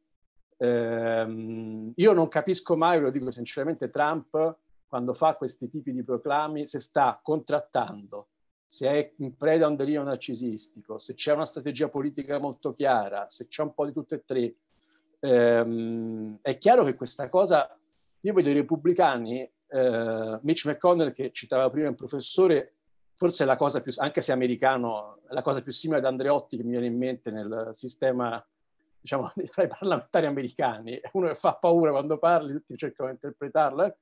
ehm, io non capisco mai, ve lo dico sinceramente, Trump quando fa questi tipi di proclami se sta contrattando se è in preda a un delirio narcisistico, se c'è una strategia politica molto chiara, se c'è un po' di tutte e tre, ehm, è chiaro che questa cosa, io vedo i repubblicani, eh, Mitch McConnell che citava prima il professore, forse è la cosa più, anche se americano, la cosa più simile ad Andreotti che mi viene in mente nel sistema, diciamo, tra i parlamentari americani, è uno che fa paura quando parli, tutti cercano di interpretarla, eh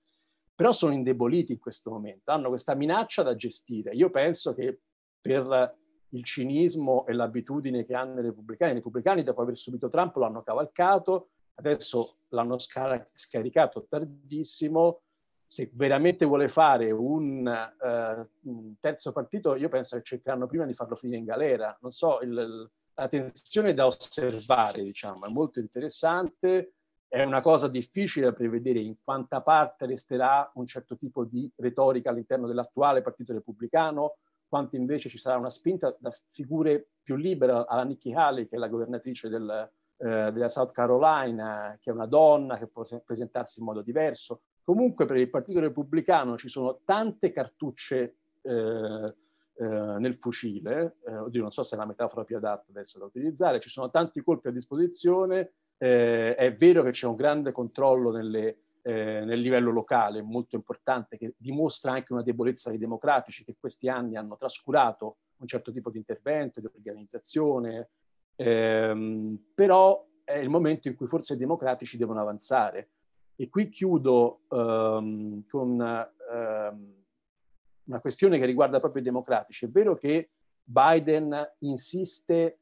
però sono indeboliti in questo momento, hanno questa minaccia da gestire. Io penso che per il cinismo e l'abitudine che hanno i repubblicani, i repubblicani dopo aver subito Trump l'hanno cavalcato, adesso l'hanno scaricato tardissimo, se veramente vuole fare un, uh, un, terzo partito, io penso che cercheranno prima di farlo finire in galera. Non so, il, la tensione da osservare, diciamo, è molto interessante. È una cosa difficile da prevedere in quanta parte resterà un certo tipo di retorica all'interno dell'attuale Partito Repubblicano, quanto invece ci sarà una spinta da figure più libere, alla Nikki Haley, che è la governatrice del, eh, della South Carolina, che è una donna che può presentarsi in modo diverso. Comunque per il Partito Repubblicano ci sono tante cartucce eh, eh, nel fucile, eh, oddio non so se è la metafora più adatta adesso da utilizzare, ci sono tanti colpi a disposizione eh, è vero che c'è un grande controllo nelle, eh, nel livello locale, molto importante, che dimostra anche una debolezza dei democratici che questi anni hanno trascurato un certo tipo di intervento, di organizzazione, ehm, però è il momento in cui forse i democratici devono avanzare. E qui chiudo ehm, con ehm, una questione che riguarda proprio i democratici. È vero che Biden insiste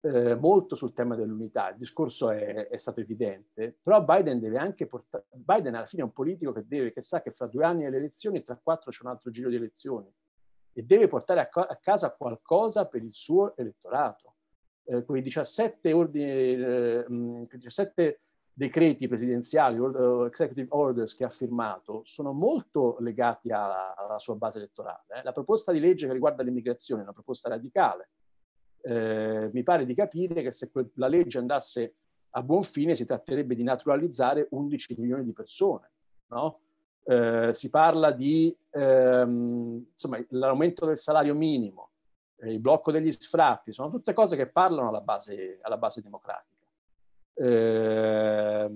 eh, molto sul tema dell'unità, il discorso è, è, stato evidente, però Biden deve anche portare, Biden alla fine è un politico che, deve, che sa che fra due anni le elezioni e tra quattro c'è un altro giro di elezioni e deve portare a, ca- a casa qualcosa per il suo elettorato. Eh, quei 17, ordini, eh, 17 decreti presidenziali, eh, executive orders che ha firmato, sono molto legati alla, alla sua base elettorale. Eh. La proposta di legge che riguarda l'immigrazione è una proposta radicale eh, mi pare di capire che se que- la legge andasse a buon fine si tratterebbe di naturalizzare 11 milioni di persone. No? Eh, si parla di ehm, insomma, l'aumento del salario minimo, eh, il blocco degli sfratti, sono tutte cose che parlano alla base, alla base democratica. Eh,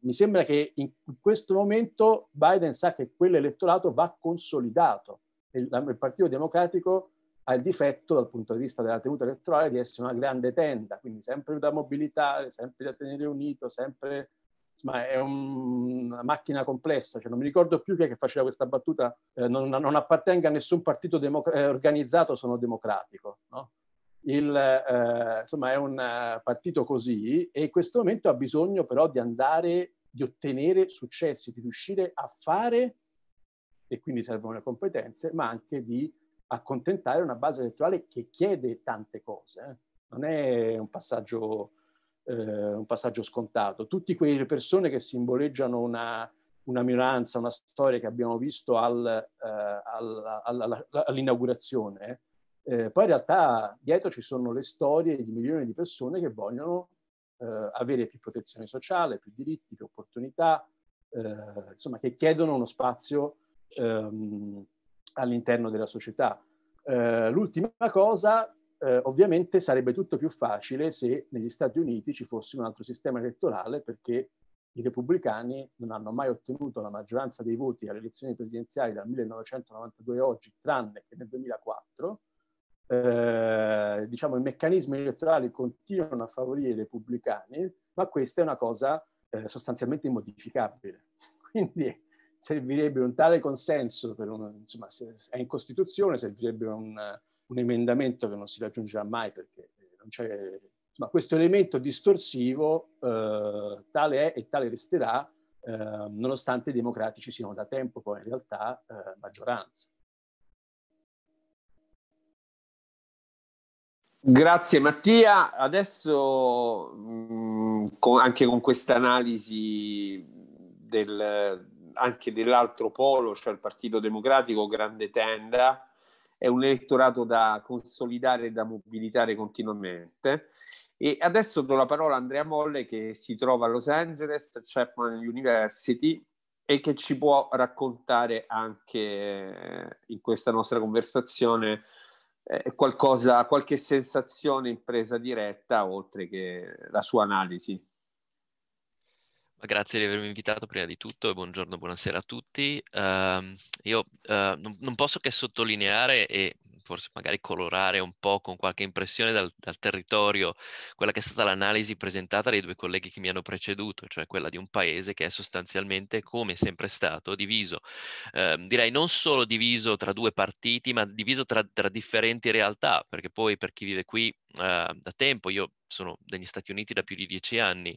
mi sembra che in questo momento Biden sa che quell'elettorato va consolidato e il Partito Democratico ha il difetto dal punto di vista della tenuta elettorale di essere una grande tenda, quindi sempre da mobilitare, sempre da tenere unito, sempre... Insomma, è un, una macchina complessa, cioè, non mi ricordo più chi è che faceva questa battuta, eh, non, non, appartenga a nessun partito democ- eh, organizzato, sono democratico. No? Il, eh, insomma, è un eh, partito così e in questo momento ha bisogno però di andare, di ottenere successi, di riuscire a fare, e quindi servono le competenze, ma anche di accontentare una base elettorale che chiede tante cose. Eh. Non è un passaggio, eh, un passaggio scontato. Tutte quelle persone che simboleggiano una, una minoranza, una storia che abbiamo visto al, eh, al, al, all'inaugurazione, eh. eh, poi in realtà dietro ci sono le storie di milioni di persone che vogliono eh, avere più protezione sociale, più diritti, più opportunità, insomma che chiedono uno spazio ehm, all'interno della società. Eh, l'ultima cosa, eh, ovviamente, sarebbe tutto più facile se negli Stati Uniti ci fosse un altro sistema elettorale perché i repubblicani non hanno mai ottenuto la maggioranza dei voti alle elezioni presidenziali dal 1992 a oggi, tranne che nel 2004. Eh, diciamo, i meccanismi elettorali continuano a favorire i repubblicani, ma questa è una cosa eh, sostanzialmente immodificabile. Quindi servirebbe un tale consenso, per un, insomma se è in Costituzione, servirebbe un, un, emendamento che non si raggiungerà mai perché eh, non c'è... Ma questo elemento distorsivo eh, tale è e tale resterà eh, nonostante i democratici siano da tempo poi in realtà eh, maggioranza. Grazie Mattia, adesso mh, mm, con, anche con questa analisi del, anche dell'altro polo, cioè il Partito Democratico, grande tenda, è un elettorato da consolidare e da mobilitare continuamente. E adesso do la parola a Andrea Molle che si trova a Los Angeles, Chapman University, e che ci può raccontare anche eh, in questa nostra conversazione eh, qualcosa, qualche sensazione in presa diretta, oltre che la sua analisi. Grazie di avermi invitato prima di tutto e buongiorno, buonasera a tutti. Uh, io uh, non, non, posso che sottolineare e forse magari colorare un po' con qualche impressione dal, dal territorio quella che è stata l'analisi presentata dai due colleghi che mi hanno preceduto, cioè quella di un paese che è sostanzialmente, come sempre stato, diviso. Uh, direi non solo diviso tra due partiti, ma diviso tra, tra differenti realtà, perché poi per chi vive qui Uh, da tempo, io sono negli Stati Uniti da più di dieci anni,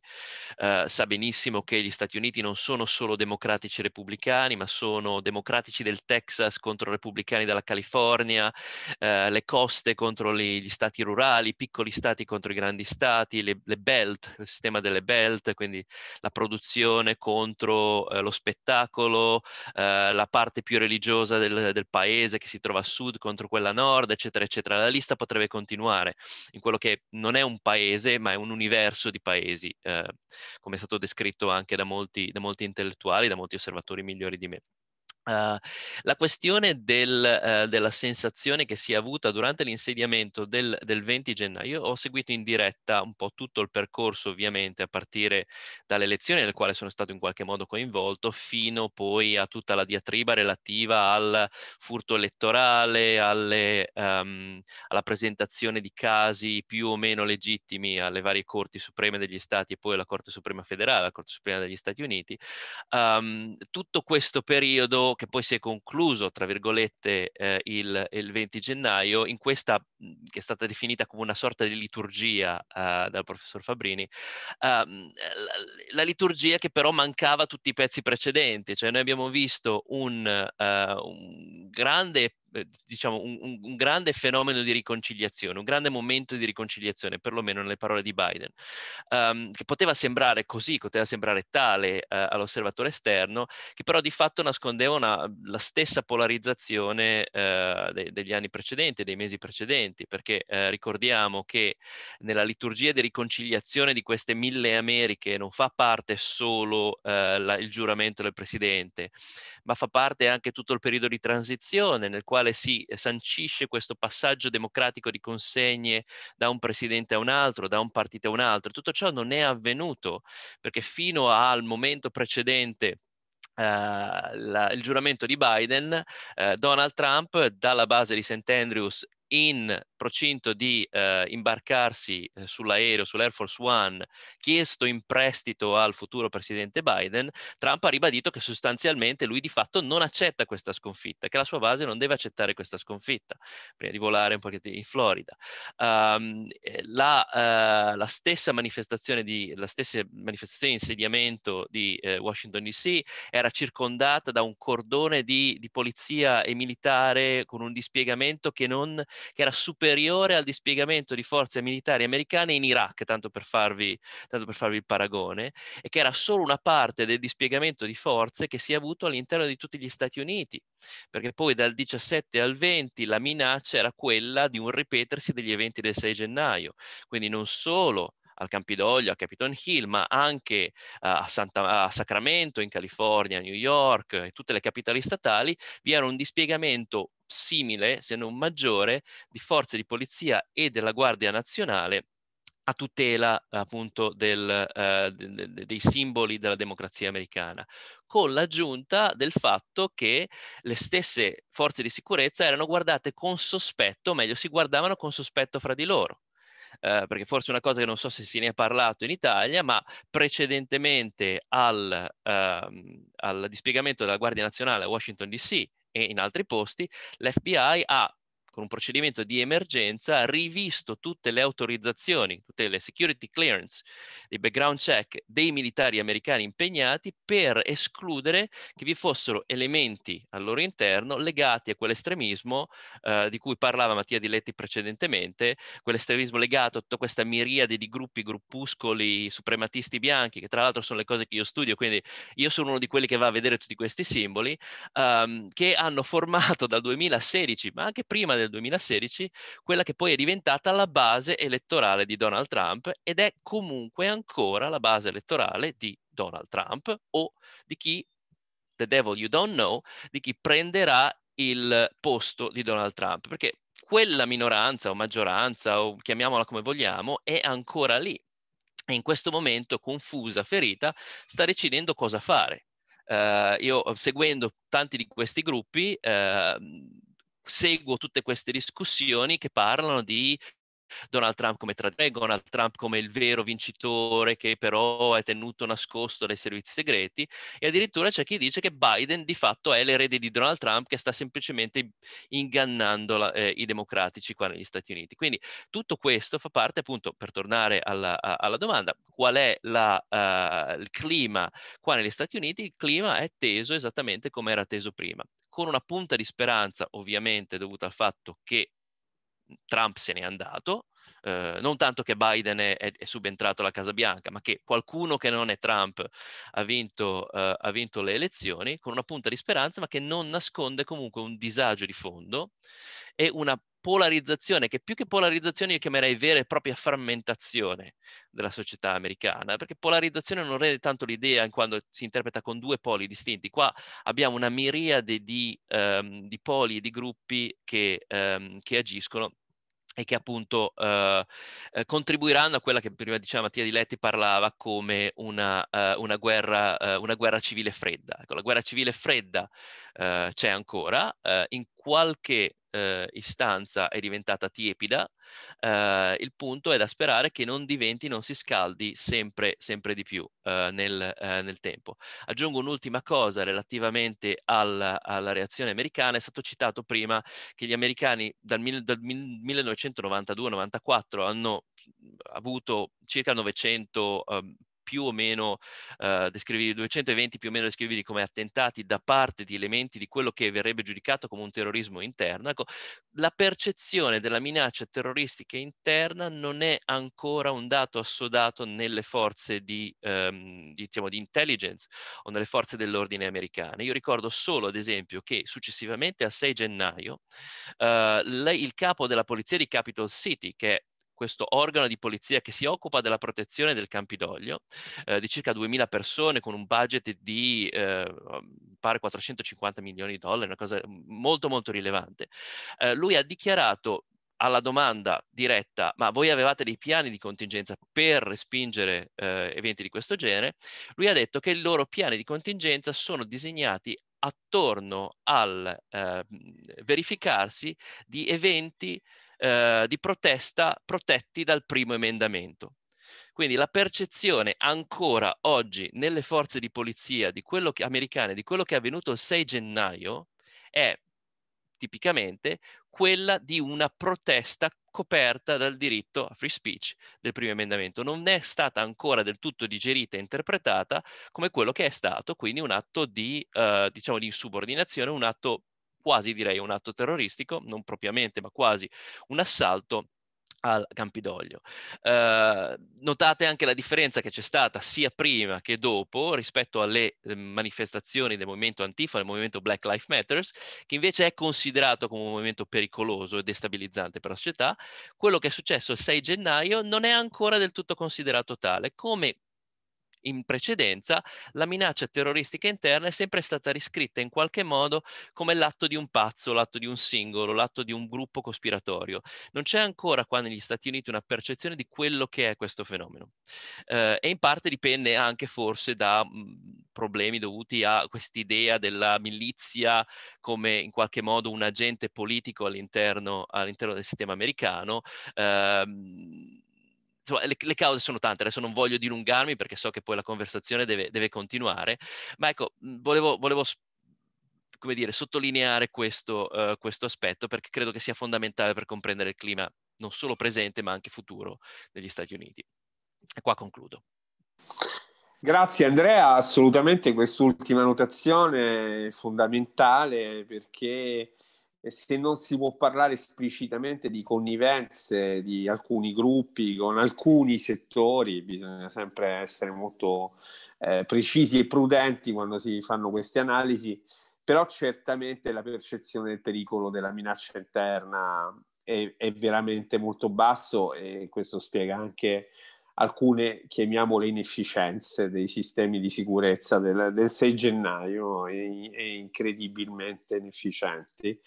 uh, sa benissimo che gli Stati Uniti non sono solo democratici repubblicani, ma sono democratici del Texas contro repubblicani della California, uh, le coste contro gli, gli stati rurali, i piccoli stati contro i grandi stati, le, le belt, il sistema delle belt, quindi la produzione contro eh, lo spettacolo, la parte più religiosa del, del paese che si trova a sud contro quella nord, eccetera, eccetera. La lista potrebbe continuare in quello che non è un paese, ma è un universo di paesi, eh, come è stato descritto anche da molti, da molti intellettuali, da molti osservatori migliori di me. Uh, la questione del, uh, della sensazione che si è avuta durante l'insediamento del, del, 20 gennaio, ho seguito in diretta un po' tutto il percorso ovviamente a partire dalle elezioni nel quale sono stato in qualche modo coinvolto fino poi a tutta la diatriba relativa al furto elettorale, alle, um, alla presentazione di casi più o meno legittimi alle varie corti supreme degli stati e poi alla Corte Suprema federale, alla Corte Suprema degli Stati Uniti. Um, tutto questo periodo che poi si è concluso, tra virgolette, eh, il, il, 20 gennaio, in questa mm, che è stata definita come una sorta di liturgia eh, dal professor Fabrini, ehm, la, la, liturgia che però mancava tutti i pezzi precedenti, cioè noi abbiamo visto un, eh, un grande eh, diciamo, un, un, grande fenomeno di riconciliazione, un grande momento di riconciliazione, perlomeno nelle parole di Biden, um, che poteva sembrare così, poteva sembrare tale uh, all'osservatore esterno, che però di fatto nascondeva una, la stessa polarizzazione uh, de- degli anni precedenti, dei mesi precedenti, perché uh, ricordiamo che nella liturgia di riconciliazione di queste mille Americhe non fa parte solo la, il giuramento del Presidente, ma fa parte anche tutto il periodo di transizione nel quale quale si sancisce questo passaggio democratico di consegne da un presidente a un altro, da un partito a un altro. Tutto ciò non è avvenuto perché fino al momento precedente Uh, la, il giuramento di Biden, uh, Donald Trump dalla base di St. Andrews in procinto di eh, imbarcarsi eh, sull'aereo, sull'Air Force One, chiesto in prestito al futuro presidente Biden, Trump ha ribadito che sostanzialmente lui di fatto non accetta questa sconfitta, che la sua base non deve accettare questa sconfitta, prima di volare un pochettino in Florida. Um, la, uh, la, stessa manifestazione di, la stessa manifestazione di insediamento di eh, Washington DC era circondata da un cordone di, di polizia e militare con un dispiegamento che, non, che era superiore superiore al dispiegamento di forze militari americane in Iraq, tanto per farvi, tanto per farvi il paragone, e che era solo una parte del dispiegamento di forze che si è avuto all'interno di tutti gli Stati Uniti, perché poi dal 17 al 20 la minaccia era quella di un ripetersi degli eventi del 6 gennaio, quindi non solo al Campidoglio, a Capitol Hill, ma anche eh, a, Santa, a Sacramento, in California, a New York e tutte le capitali statali, vi era un dispiegamento simile, se non maggiore, di forze di polizia e della Guardia Nazionale a tutela appunto del, eh, dei simboli della democrazia americana, con l'aggiunta del fatto che le stesse forze di sicurezza erano guardate con sospetto, o meglio si guardavano con sospetto fra di loro eh, perché forse è una cosa che non so se se ne è parlato in Italia, ma precedentemente al, ehm, al dispiegamento della Guardia Nazionale a Washington DC e in altri posti, l'FBI ha con un procedimento di emergenza ha rivisto tutte le autorizzazioni, tutte le security clearance, i background check dei militari americani impegnati per escludere che vi fossero elementi al loro interno legati a quell'estremismo eh, di cui parlava Mattia Diletti precedentemente, quell'estremismo legato a tutta questa miriade di gruppi, gruppuscoli, suprematisti bianchi, che tra l'altro sono le cose che io studio, quindi io sono uno di quelli che va a vedere tutti questi simboli, ehm, che hanno formato dal 2016, ma anche prima del del 2016, quella che poi è diventata la base elettorale di Donald Trump ed è comunque ancora la base elettorale di Donald Trump o di chi, the devil you don't know, di chi prenderà il posto di Donald Trump, perché quella minoranza o maggioranza o chiamiamola come vogliamo è ancora lì e in questo momento confusa, ferita, sta decidendo cosa fare. Uh, io seguendo tanti di questi gruppi, uh, seguo tutte queste discussioni che parlano di Donald Trump come traditore, Donald Trump come il vero vincitore che però è tenuto nascosto dai servizi segreti e addirittura c'è chi dice che Biden di fatto è l'erede di Donald Trump che sta semplicemente ingannando la, eh, i democratici qua negli Stati Uniti. Quindi tutto questo fa parte appunto, per tornare alla, alla domanda, qual è la, uh, il clima qua negli Stati Uniti? Il clima è teso esattamente come era teso prima con una punta di speranza ovviamente dovuta al fatto che Trump se n'è andato, eh, non tanto che Biden è, è, subentrato alla Casa Bianca, ma che qualcuno che non è Trump ha vinto, eh, ha vinto le elezioni con una punta di speranza, ma che non nasconde comunque un disagio di fondo e una polarizzazione, che più che polarizzazione io chiamerei vera e propria frammentazione della società americana, perché polarizzazione non rende tanto l'idea in quando si interpreta con due poli distinti, qua abbiamo una miriade di, um, di poli e di gruppi che, um, che agiscono e che appunto eh, eh, contribuiranno a quella che prima diceva Mattia Di Letti parlava come una, uh, una, guerra, uh, una guerra, civile fredda. Ecco, la guerra civile fredda uh, c'è ancora, in qualche eh, istanza è diventata tiepida, eh, il punto è da sperare che non diventi, non si scaldi sempre, sempre di più eh, nel, eh, nel, tempo. Aggiungo un'ultima cosa relativamente alla, alla, reazione americana, è stato citato prima che gli americani dal, dal 1992-94 hanno avuto circa 900 eh, più o meno eh, descrivibili, 220 più o meno descrivibili come attentati da parte di elementi di quello che verrebbe giudicato come un terrorismo interno, ecco, la percezione della minaccia terroristica interna non è ancora un dato assodato nelle forze di, ehm, diciamo, di intelligence o nelle forze dell'ordine americane. Io ricordo solo, ad esempio, che successivamente a 6 gennaio eh, lei, il capo della polizia di Capitol City, che è questo organo di polizia che si occupa della protezione del Campidoglio, eh, di circa 2.000 persone con un budget di eh, um, pare 450 milioni di dollari, una cosa mm, molto molto rilevante. Eh, lui ha dichiarato alla domanda diretta, ma voi avevate dei piani di contingenza per respingere eh, eventi di questo genere? Lui ha detto che i loro piani di contingenza sono disegnati attorno al eh, mm, verificarsi di eventi eh, di protesta protetti dal primo emendamento. Quindi la percezione ancora oggi nelle forze di polizia di quello che, americane di quello che è avvenuto il 6 gennaio è tipicamente quella di una protesta coperta dal diritto a free speech del primo emendamento. Non è stata ancora del tutto digerita e interpretata come quello che è stato, quindi un atto di, eh, diciamo, di insubordinazione, un atto quasi direi un atto terroristico, non propriamente, ma quasi un assalto al Campidoglio. Eh, notate anche la differenza che c'è stata sia prima che dopo rispetto alle ehm, manifestazioni del movimento Antifa, del movimento Black Lives Matters, che invece è considerato come un movimento pericoloso e destabilizzante per la società. Quello che è successo il 6 gennaio non è ancora del tutto considerato tale, come in precedenza, la minaccia terroristica interna è sempre stata riscritta in qualche modo come l'atto di un pazzo, l'atto di un singolo, l'atto di un gruppo cospiratorio. Non c'è ancora qua negli Stati Uniti una percezione di quello che è questo fenomeno. Eh, e in parte dipende anche forse da mhmm, problemi dovuti a quest'idea della milizia come in qualche modo un agente politico all'interno, all'interno del sistema americano. Eh, insomma, le, le, cause sono tante, adesso non voglio dilungarmi perché so che poi la conversazione deve, deve continuare, ma ecco, mhmm, volevo, volevo come dire, sottolineare questo, uh, questo aspetto perché credo che sia fondamentale per comprendere il clima non solo presente ma anche futuro negli Stati Uniti. E qua concludo. Grazie Andrea, assolutamente quest'ultima notazione è fondamentale perché e se non si può parlare esplicitamente di connivenze di alcuni gruppi con alcuni settori, bisogna sempre essere molto eh, precisi e prudenti quando si fanno queste analisi, però certamente la percezione del pericolo della minaccia interna è, è veramente molto basso e questo spiega anche alcune, chiamiamole, inefficienze dei sistemi di sicurezza del, del 6 gennaio e, e incredibilmente inefficienti.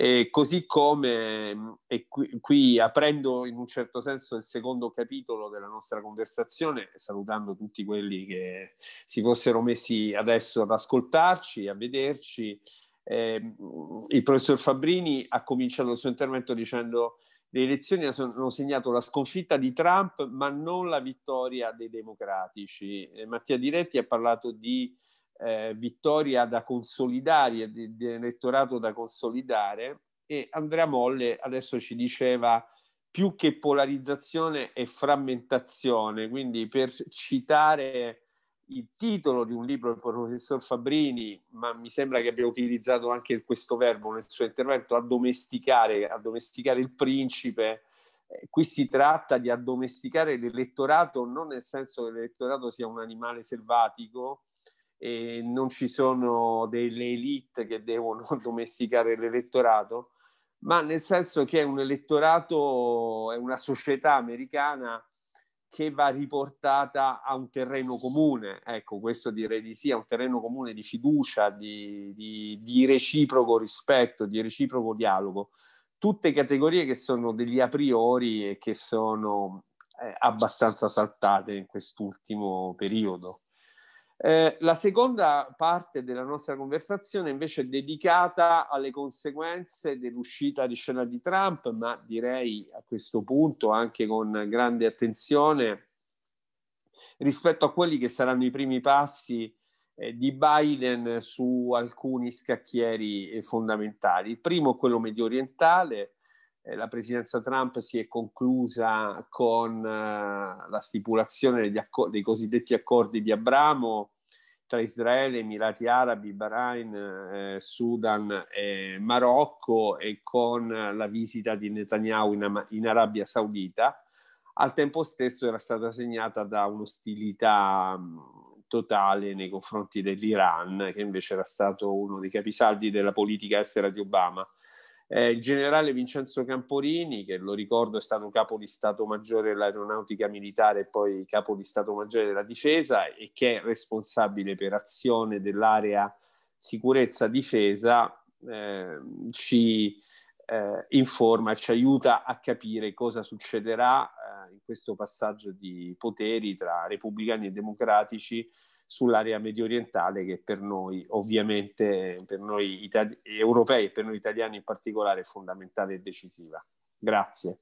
E così come, e qui, qui, aprendo in un certo senso il secondo capitolo della nostra conversazione, salutando tutti quelli che si fossero messi adesso ad ascoltarci, a vederci, eh, il professor Fabrini ha cominciato il suo intervento dicendo le elezioni hanno segnato la sconfitta di Trump, ma non la vittoria dei democratici. Eh, Mattia Diretti ha parlato di eh, vittoria da consolidare, di, di elettorato da consolidare e Andrea Molle adesso ci diceva più che polarizzazione e frammentazione, quindi per citare il titolo di un libro del professor Fabrini, ma mi sembra che abbia utilizzato anche questo verbo nel suo intervento, addomesticare, addomesticare il principe. Eh, qui si tratta di addomesticare l'elettorato non nel senso che l'elettorato sia un animale selvatico e non ci sono delle elite che devono addomesticare l'elettorato, ma nel senso che è un elettorato, è una società americana che va riportata a un terreno comune. Ecco, questo direi di sì, a un terreno comune di fiducia, di, di, di reciproco rispetto, di reciproco dialogo. Tutte categorie che sono degli a priori e che sono eh, abbastanza saltate in quest'ultimo periodo. Eh, la seconda parte della nostra conversazione invece è dedicata alle conseguenze dell'uscita di scena di Trump, ma direi a questo punto anche con grande attenzione rispetto a quelli che saranno i primi passi eh, di Biden su alcuni scacchieri eh, fondamentali. Il primo è quello mediorientale, eh, la presidenza Trump si è conclusa con eh, la stipulazione acco- dei cosiddetti accordi di Abramo tra Israele, Emirati Arabi, Bahrain, eh, Sudan e Marocco e con la visita di Netanyahu in, Ama- in Arabia Saudita. Al tempo stesso era stata segnata da un'ostilità mm, totale nei confronti dell'Iran, che invece era stato uno dei capisaldi della politica estera di Obama eh, il generale Vincenzo Camporini, che lo ricordo è stato capo di Stato Maggiore dell'Aeronautica Militare e poi capo di Stato Maggiore della Difesa e che è responsabile per azione dell'area sicurezza-difesa, eh, ci eh, informa, ci aiuta a capire cosa succederà eh, in questo passaggio di poteri tra repubblicani e democratici sull'area medio orientale che per noi ovviamente, per noi itali- europei e per noi italiani in particolare è fondamentale e decisiva. Grazie.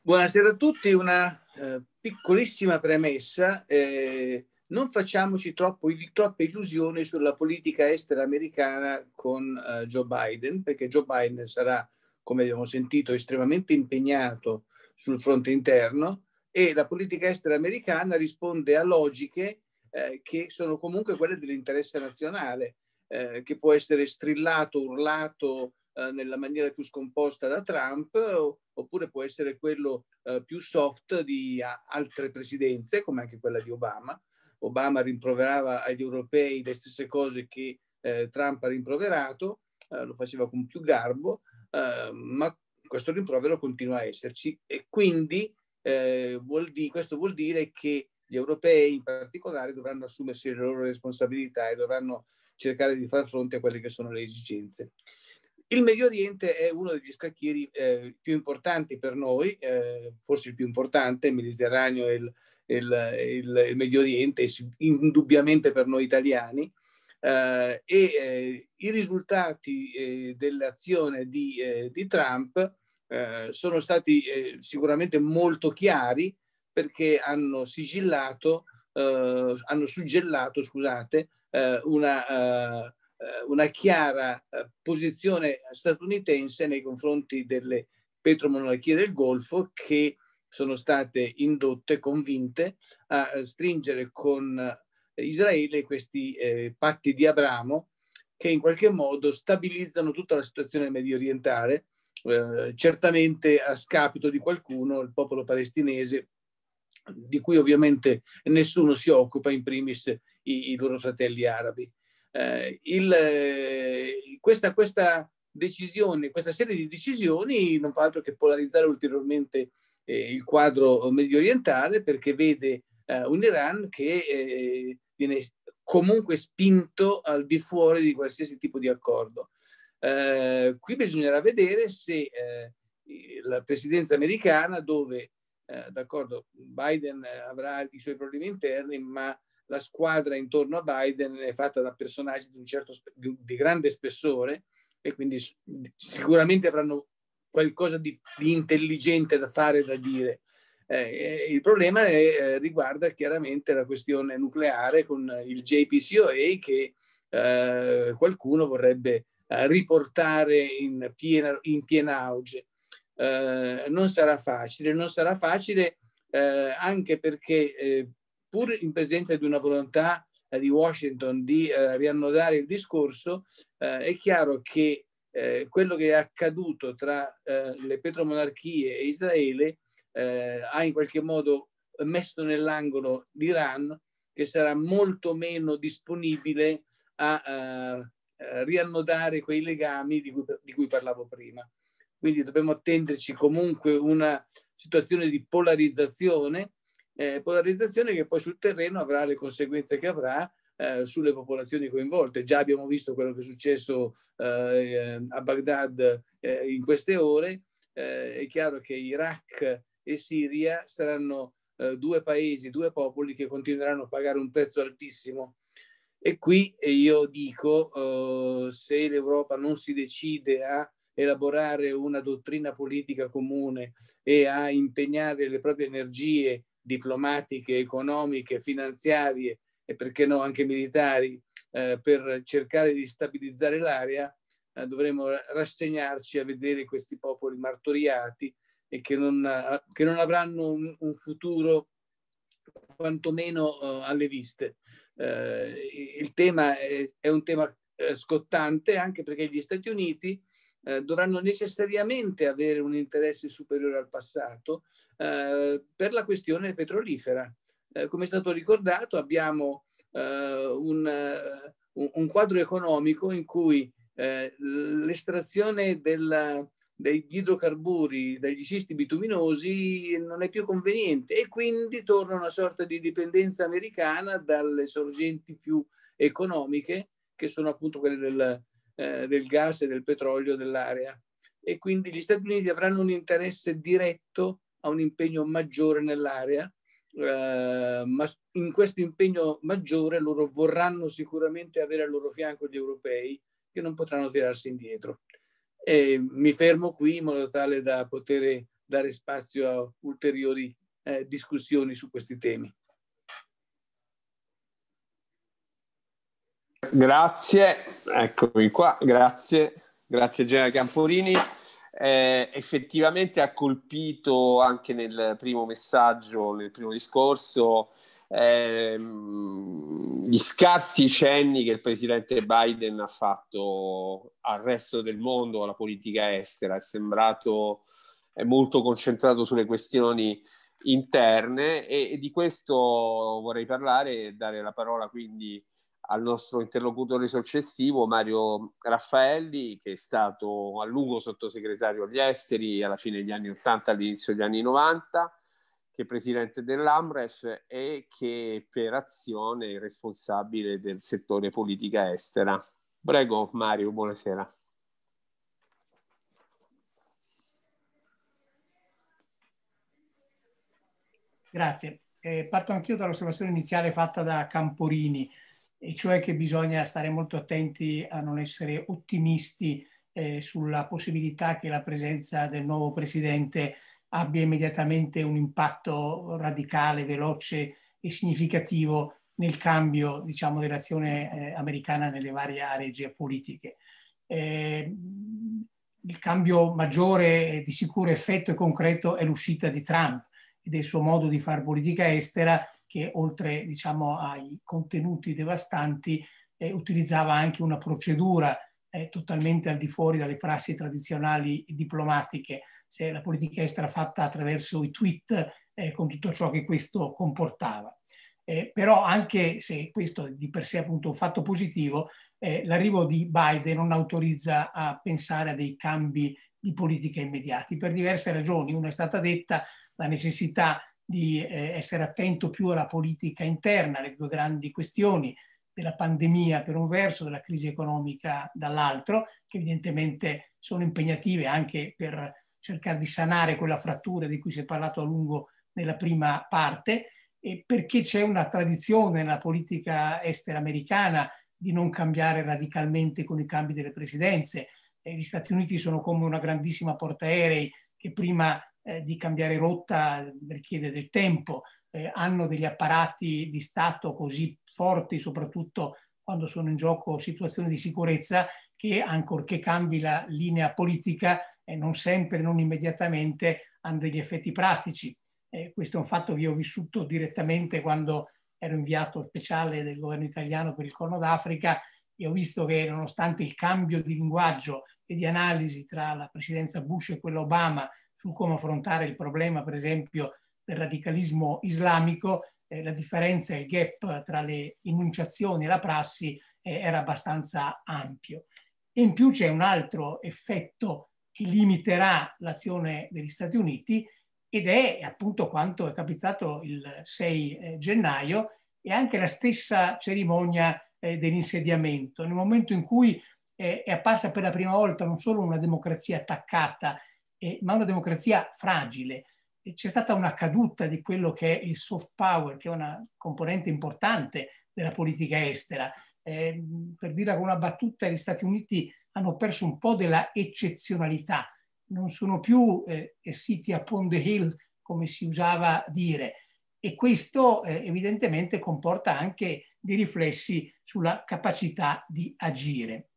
Buonasera a tutti, una eh, piccolissima premessa. Eh, non facciamoci troppo, troppe illusioni sulla politica estera americana con eh, Joe Biden, perché Joe Biden sarà, come abbiamo sentito, estremamente impegnato sul fronte interno e la politica estera americana risponde a logiche eh, che sono comunque quelle dell'interesse nazionale, eh, che può essere strillato, urlato eh, nella maniera più scomposta da Trump, oppure può essere quello eh, più soft di altre presidenze, come anche quella di Obama. Obama rimproverava agli europei le stesse cose che eh, Trump ha rimproverato, lo faceva con più garbo, ma questo rimprovero continua a esserci e quindi vuol di, questo vuol dire che gli europei in particolare dovranno assumersi le loro responsabilità e dovranno cercare di far fronte a quelle che sono le esigenze. Il Medio Oriente è uno degli scacchieri eh, più importanti per noi, eh, forse il più importante, il Mediterraneo e il, il, il, il, Medio Oriente, indubbiamente per noi italiani. Eh, e eh, i risultati eh, dell'azione di, eh, di Trump sono stati sicuramente molto chiari, perché hanno sigillato, eh, hanno suggellato, scusate, eh, una, eh, una, chiara eh, posizione statunitense nei confronti delle petromonarchie del Golfo che sono state indotte, convinte a eh, stringere con eh, Israele questi patti di Abramo che in qualche modo stabilizzano tutta la situazione medio orientale, certamente a scapito di qualcuno, il popolo palestinese di cui ovviamente nessuno si occupa, in primis i, i loro fratelli arabi. Eh, il, eh, questa, questa, decisione, questa serie di decisioni non fa altro che polarizzare ulteriormente eh, il quadro medio orientale perché vede eh, un Iran che eh, viene comunque spinto al di fuori di qualsiasi tipo di accordo. Eh, qui bisognerà vedere se la presidenza americana, dove eh, d'accordo, Biden eh, avrà i suoi problemi interni, ma la squadra intorno a Biden è fatta da personaggi di, certo, di grande spessore e quindi sicuramente avranno qualcosa di, di intelligente da fare e da dire. Eh, il problema è, eh, riguarda chiaramente la questione nucleare con il JPCOA che eh, qualcuno vorrebbe eh, riportare in piena, in piena auge. Eh, non sarà facile, non sarà facile eh, anche perché eh, pur in presenza di una volontà eh, di Washington di eh, riannodare il discorso, è chiaro che quello che è accaduto tra le petromonarchie e Israele ha in qualche modo messo nell'angolo l'Iran che sarà molto meno disponibile a, a, riannodare quei legami di cui, di cui parlavo prima quindi dobbiamo attenderci comunque una situazione di polarizzazione, eh, polarizzazione che poi sul terreno avrà le conseguenze che avrà eh, sulle popolazioni coinvolte. Già abbiamo visto quello che è successo eh, a Baghdad eh, in queste ore, eh, è chiaro che Iraq e Siria saranno eh, due paesi, due popoli che continueranno a pagare un prezzo altissimo. E qui io dico, se l'Europa non si decide a elaborare una dottrina politica comune e a impegnare le proprie energie diplomatiche, economiche, finanziarie e perché no anche militari eh, per cercare di stabilizzare l'area, eh, dovremo rassegnarci a vedere questi popoli martoriati e che non, eh, che non avranno un, un, futuro quantomeno eh, alle viste. Eh, il tema è, è un tema eh, scottante anche perché gli Stati Uniti eh, dovranno necessariamente avere un interesse superiore al passato eh, per la questione petrolifera. Eh, come è stato ricordato, abbiamo eh, eh, un, un, quadro economico in cui eh, l'estrazione della, degli idrocarburi, dagli scisti bituminosi non è più conveniente e quindi torna una sorta di dipendenza americana dalle sorgenti più economiche che sono appunto quelle del, eh, del gas e del petrolio dell'area e quindi gli Stati Uniti avranno un interesse diretto a un impegno maggiore nell'area, eh, ma in questo impegno maggiore loro vorranno sicuramente avere al loro fianco gli europei che non potranno tirarsi indietro. E mi fermo qui in modo tale da poter dare spazio a ulteriori eh, discussioni su questi temi. Grazie, eccomi qua, grazie, grazie Genera Camporini. Eh, effettivamente ha colpito anche nel primo messaggio, nel primo discorso, ehm, gli scarsi cenni che il presidente Biden ha fatto al resto del mondo, alla politica estera. È sembrato è molto concentrato sulle questioni interne e, e di questo vorrei parlare e dare la parola quindi al nostro interlocutore successivo Mario Raffaelli, che è stato a lungo sottosegretario agli esteri alla fine degli anni 80, all'inizio degli anni 90, che è presidente dell'AMREF e che per azione è responsabile del settore politica estera. Prego Mario, buonasera. Grazie. Eh, parto anch'io dall'osservazione iniziale fatta da Camporini e cioè che bisogna stare molto attenti a non essere ottimisti eh, sulla possibilità che la presenza del nuovo presidente abbia immediatamente un impatto radicale, veloce e significativo nel cambio diciamo, dell'azione eh, americana nelle varie aree geopolitiche. Eh, il cambio maggiore di sicuro effetto e concreto è l'uscita di Trump e del suo modo di fare politica estera che oltre diciamo, ai contenuti devastanti eh, utilizzava anche una procedura eh, totalmente al di fuori dalle prassi tradizionali diplomatiche, cioè la politica estera fatta attraverso i tweet eh, con tutto ciò che questo comportava. Eh, però anche se questo è di per sé appunto un fatto positivo, eh, l'arrivo di Biden non autorizza a pensare a dei cambi di politica immediati per diverse ragioni. Una è stata detta la necessità di eh, essere attento più alla politica interna, le due grandi questioni della pandemia per un verso, della crisi economica dall'altro, che evidentemente sono impegnative anche per cercare di sanare quella frattura di cui si è parlato a lungo nella prima parte, e perché c'è una tradizione nella politica estera americana di non cambiare radicalmente con i cambi delle presidenze. E eh, gli Stati Uniti sono come una grandissima portaerei che prima eh, di cambiare rotta richiede del tempo, eh, hanno degli apparati di Stato così forti, soprattutto quando sono in gioco situazioni di sicurezza, che ancorché cambi la linea politica, eh, non sempre, non immediatamente, hanno degli effetti pratici. Eh, questo è un fatto che io ho vissuto direttamente quando ero inviato speciale del governo italiano per il Corno d'Africa e ho visto che nonostante il cambio di linguaggio e di analisi tra la presidenza Bush e quella Obama su come affrontare il problema, per esempio, del radicalismo islamico, eh, la differenza, il gap tra le enunciazioni e la prassi eh, era abbastanza ampio. in più c'è un altro effetto che limiterà l'azione degli Stati Uniti ed è appunto quanto è capitato il 6 eh, gennaio e anche la stessa cerimonia eh, dell'insediamento, nel momento in cui eh, è apparsa per la prima volta non solo una democrazia attaccata, eh, ma una democrazia fragile. C'è stata una caduta di quello che è il soft power, che è una componente importante della politica estera. Eh, per dirla con una battuta, gli Stati Uniti hanno perso un po' della eccezionalità, non sono più eh, siti upon the hill, come si usava dire. E questo eh, evidentemente comporta anche dei riflessi sulla capacità di agire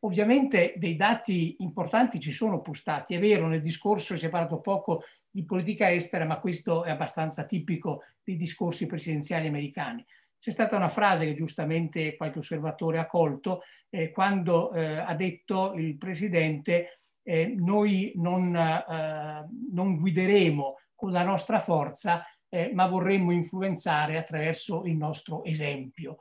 ovviamente dei dati importanti ci sono pur stati, è vero, nel discorso si è parlato poco di politica estera, ma questo è abbastanza tipico dei discorsi presidenziali americani. C'è stata una frase che giustamente qualche osservatore ha colto eh, quando eh, ha detto il Presidente eh, noi non, eh, non, guideremo con la nostra forza eh, ma vorremmo influenzare attraverso il nostro esempio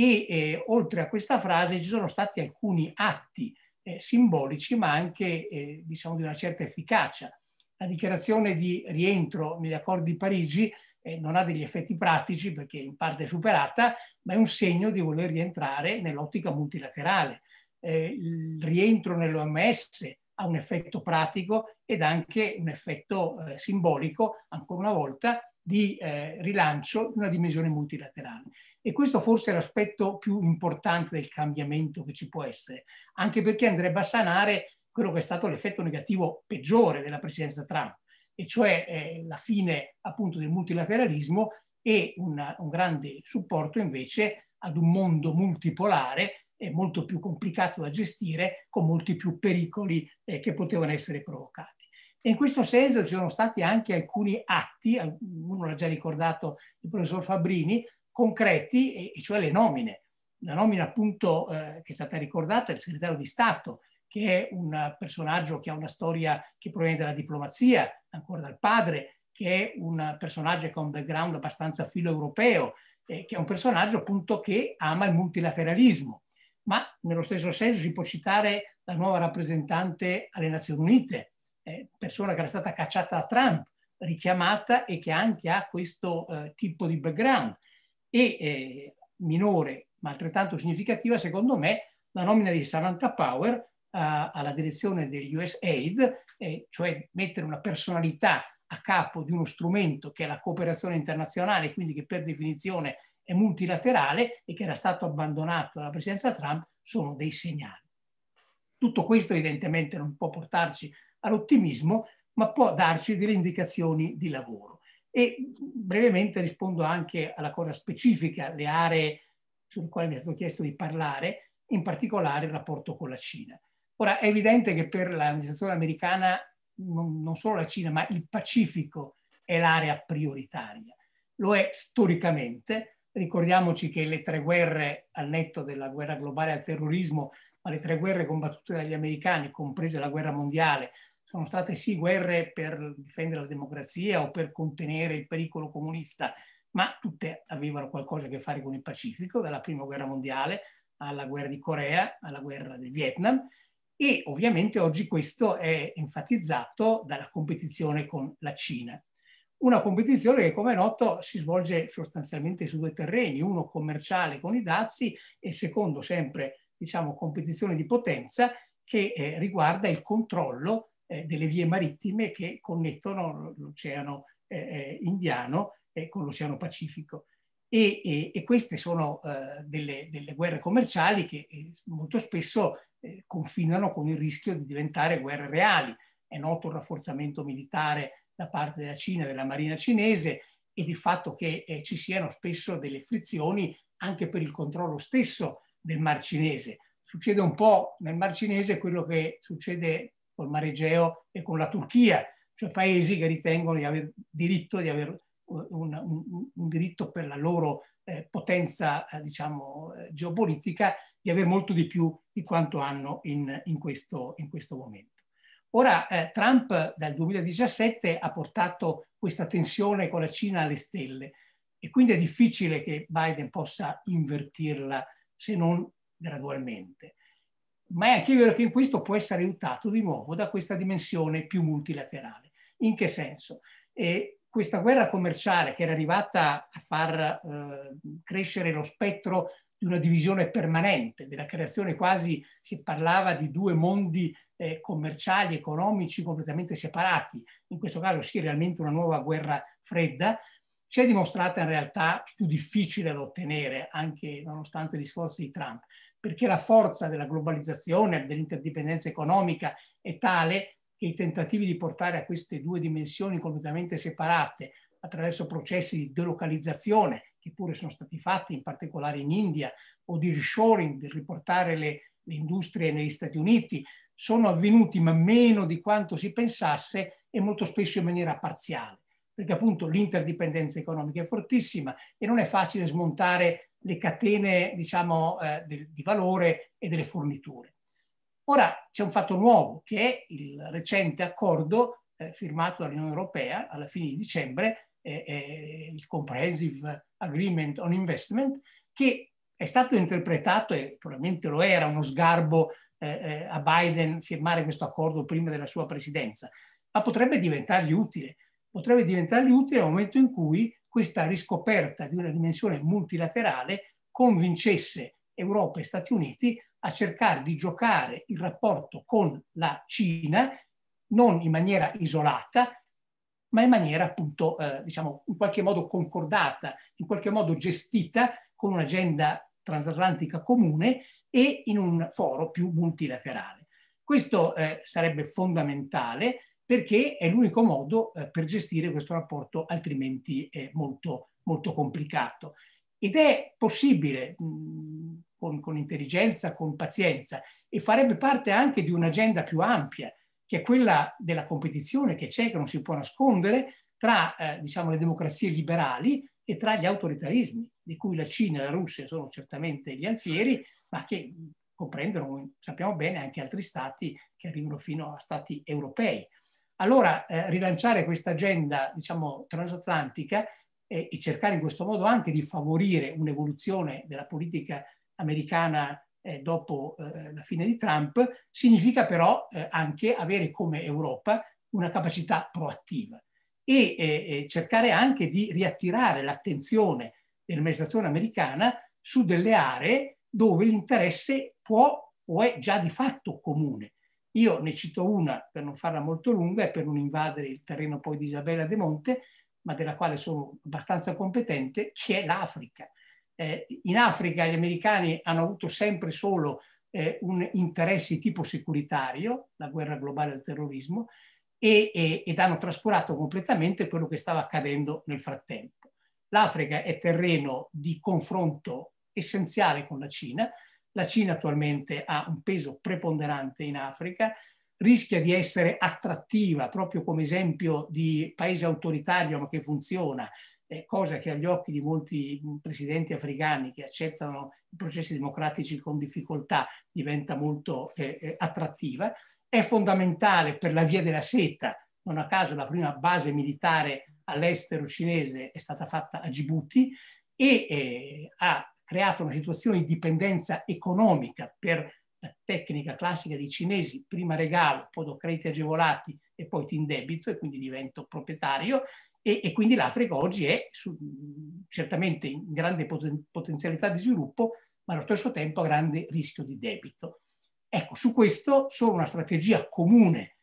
e eh, oltre a questa frase ci sono stati alcuni atti eh, simbolici ma anche eh, diciamo di una certa efficacia. La dichiarazione di rientro negli accordi di Parigi eh, non ha degli effetti pratici perché in parte è superata, ma è un segno di voler rientrare nell'ottica multilaterale. Eh, il rientro nell'OMS ha un effetto pratico ed anche un effetto eh, simbolico, ancora una volta, di rilancio di una dimensione multilaterale. E questo forse è l'aspetto più importante del cambiamento che ci può essere, anche perché andrebbe a sanare quello che è stato l'effetto negativo peggiore della presidenza Trump, e cioè eh, la fine appunto del multilateralismo e una, un grande supporto invece ad un mondo multipolare eh, molto più complicato da gestire, con molti più pericoli eh, che potevano essere provocati. E in questo senso ci sono stati anche alcuni atti, uno l'ha già ricordato il professor Fabrini, concreti, e cioè le nomine. La nomina appunto eh, che è stata ricordata del segretario di Stato, che è un personaggio che ha una storia che proviene dalla diplomazia, ancora dal padre, che è un personaggio che ha un background abbastanza filo europeo, eh, che è un personaggio appunto che ama il multilateralismo. Ma nello stesso senso si può citare la nuova rappresentante alle Nazioni Unite, eh, persona che era stata cacciata da Trump, richiamata e che anche ha questo eh, tipo di background e eh, minore ma altrettanto significativa secondo me la nomina di Samantha Power eh, alla direzione degli USAID, eh, cioè mettere una personalità a capo di uno strumento che è la cooperazione internazionale, quindi che per definizione è multilaterale e che era stato abbandonato dalla presidenza Trump, sono dei segnali. Tutto questo evidentemente non può portarci all'ottimismo, ma può darci delle indicazioni di lavoro. E brevemente rispondo anche alla cosa specifica, le aree sulle quali mi è stato chiesto di parlare, in particolare il rapporto con la Cina. Ora, è evidente che per l'amministrazione americana non, non solo la Cina, ma il Pacifico è l'area prioritaria. Lo è storicamente. Ricordiamoci che le tre guerre, al netto della guerra globale al terrorismo, ma le tre guerre combattute dagli americani, comprese la guerra mondiale, sono state sì guerre per difendere la democrazia o per contenere il pericolo comunista, ma tutte avevano qualcosa a che fare con il Pacifico, dalla prima guerra mondiale alla guerra di Corea, alla guerra del Vietnam e ovviamente oggi questo è enfatizzato dalla competizione con la Cina. Una competizione che, come è noto, si svolge sostanzialmente su due terreni, uno commerciale con i dazi e secondo sempre, diciamo, competizione di potenza che eh, riguarda il controllo eh, delle vie marittime che connettono l'oceano eh, eh indiano con l'oceano Pacifico. E, e, e, queste sono eh, delle, delle, guerre commerciali che eh, molto spesso confinano con il rischio di diventare guerre reali. È noto il rafforzamento militare da parte della Cina, della Marina cinese e il fatto che ci siano spesso delle frizioni anche per il controllo stesso del mar cinese. Succede un po' nel mar cinese quello che succede col Mare Egeo e con la Turchia, cioè paesi che ritengono di avere diritto, di avere un, un, un diritto per la loro eh, potenza eh, diciamo, eh, geopolitica di avere molto di più di quanto hanno in, in, questo, in questo, momento. Ora eh, Trump dal 2017 ha portato questa tensione con la Cina alle stelle e quindi è difficile che Biden possa invertirla se non gradualmente ma è anche vero che in questo può essere aiutato di nuovo da questa dimensione più multilaterale. In che senso? E questa guerra commerciale che era arrivata a far eh, crescere lo spettro di una divisione permanente, della creazione quasi, si parlava di due mondi eh, commerciali, economici completamente separati, in questo caso sì realmente una nuova guerra fredda, si è dimostrata in realtà più difficile da ottenere, anche nonostante gli sforzi di Trump perché la forza della globalizzazione, dell'interdipendenza economica è tale che i tentativi di portare a queste due dimensioni completamente separate attraverso processi di delocalizzazione, che pure sono stati fatti in particolare in India, o di reshoring, di riportare le, le industrie negli Stati Uniti, sono avvenuti ma meno di quanto si pensasse e molto spesso in maniera parziale, perché appunto l'interdipendenza economica è fortissima e non è facile smontare le catene diciamo, eh, de, di valore e delle forniture. Ora c'è un fatto nuovo che è il recente accordo eh, firmato dall'Unione Europea alla fine di dicembre, eh, eh il Comprehensive Agreement on Investment, che è stato interpretato, e probabilmente lo era, uno sgarbo eh, eh, a Biden firmare questo accordo prima della sua presidenza, ma potrebbe diventargli utile. Potrebbe diventargli utile nel momento in cui questa riscoperta di una dimensione multilaterale convincesse Europa e Stati Uniti a cercare di giocare il rapporto con la Cina non in maniera isolata, ma in maniera appunto, eh, diciamo, in qualche modo concordata, in qualche modo gestita con un'agenda transatlantica comune e in un foro più multilaterale. Questo eh, sarebbe fondamentale perché è l'unico modo eh, per gestire questo rapporto altrimenti eh, molto, molto complicato. Ed è possibile mh, con, con, intelligenza, con pazienza e farebbe parte anche di un'agenda più ampia, che è quella della competizione che c'è, che non si può nascondere, tra eh, diciamo, le democrazie liberali e tra gli autoritarismi, di cui la Cina e la Russia sono certamente gli alfieri, ma che comprendono, sappiamo bene, anche altri stati che arrivano fino a stati europei. Allora eh, rilanciare questa agenda diciamo, transatlantica eh, e cercare in questo modo anche di favorire un'evoluzione della politica americana eh, dopo eh, la fine di Trump significa però eh, anche avere come Europa una capacità proattiva e cercare anche di riattirare l'attenzione dell'amministrazione americana su delle aree dove l'interesse può o è già di fatto comune io ne cito una per non farla molto lunga e per non invadere il terreno poi di Isabella De Monte, ma della quale sono abbastanza competente, c'è l'Africa. Eh, in Africa gli americani hanno avuto sempre solo eh, un interesse tipo securitario, la guerra globale al terrorismo, e, e, ed hanno trascurato completamente quello che stava accadendo nel frattempo. L'Africa è terreno di confronto essenziale con la Cina, la Cina attualmente ha un peso preponderante in Africa, rischia di essere attrattiva proprio come esempio di paese autoritario ma che funziona, eh, cosa che agli occhi di molti presidenti africani che accettano i processi democratici con difficoltà diventa molto eh, eh, attrattiva, è fondamentale per la via della seta, non a caso la prima base militare all'estero cinese è stata fatta a Djibouti e eh, ha creato una situazione di dipendenza economica per la tecnica classica dei cinesi, prima regalo, poi do crediti agevolati e poi ti indebito e quindi divento proprietario e, e quindi l'Africa oggi è su, certamente in grande poten potenzialità di sviluppo ma allo stesso tempo a grande rischio di debito. Ecco, su questo solo una strategia comune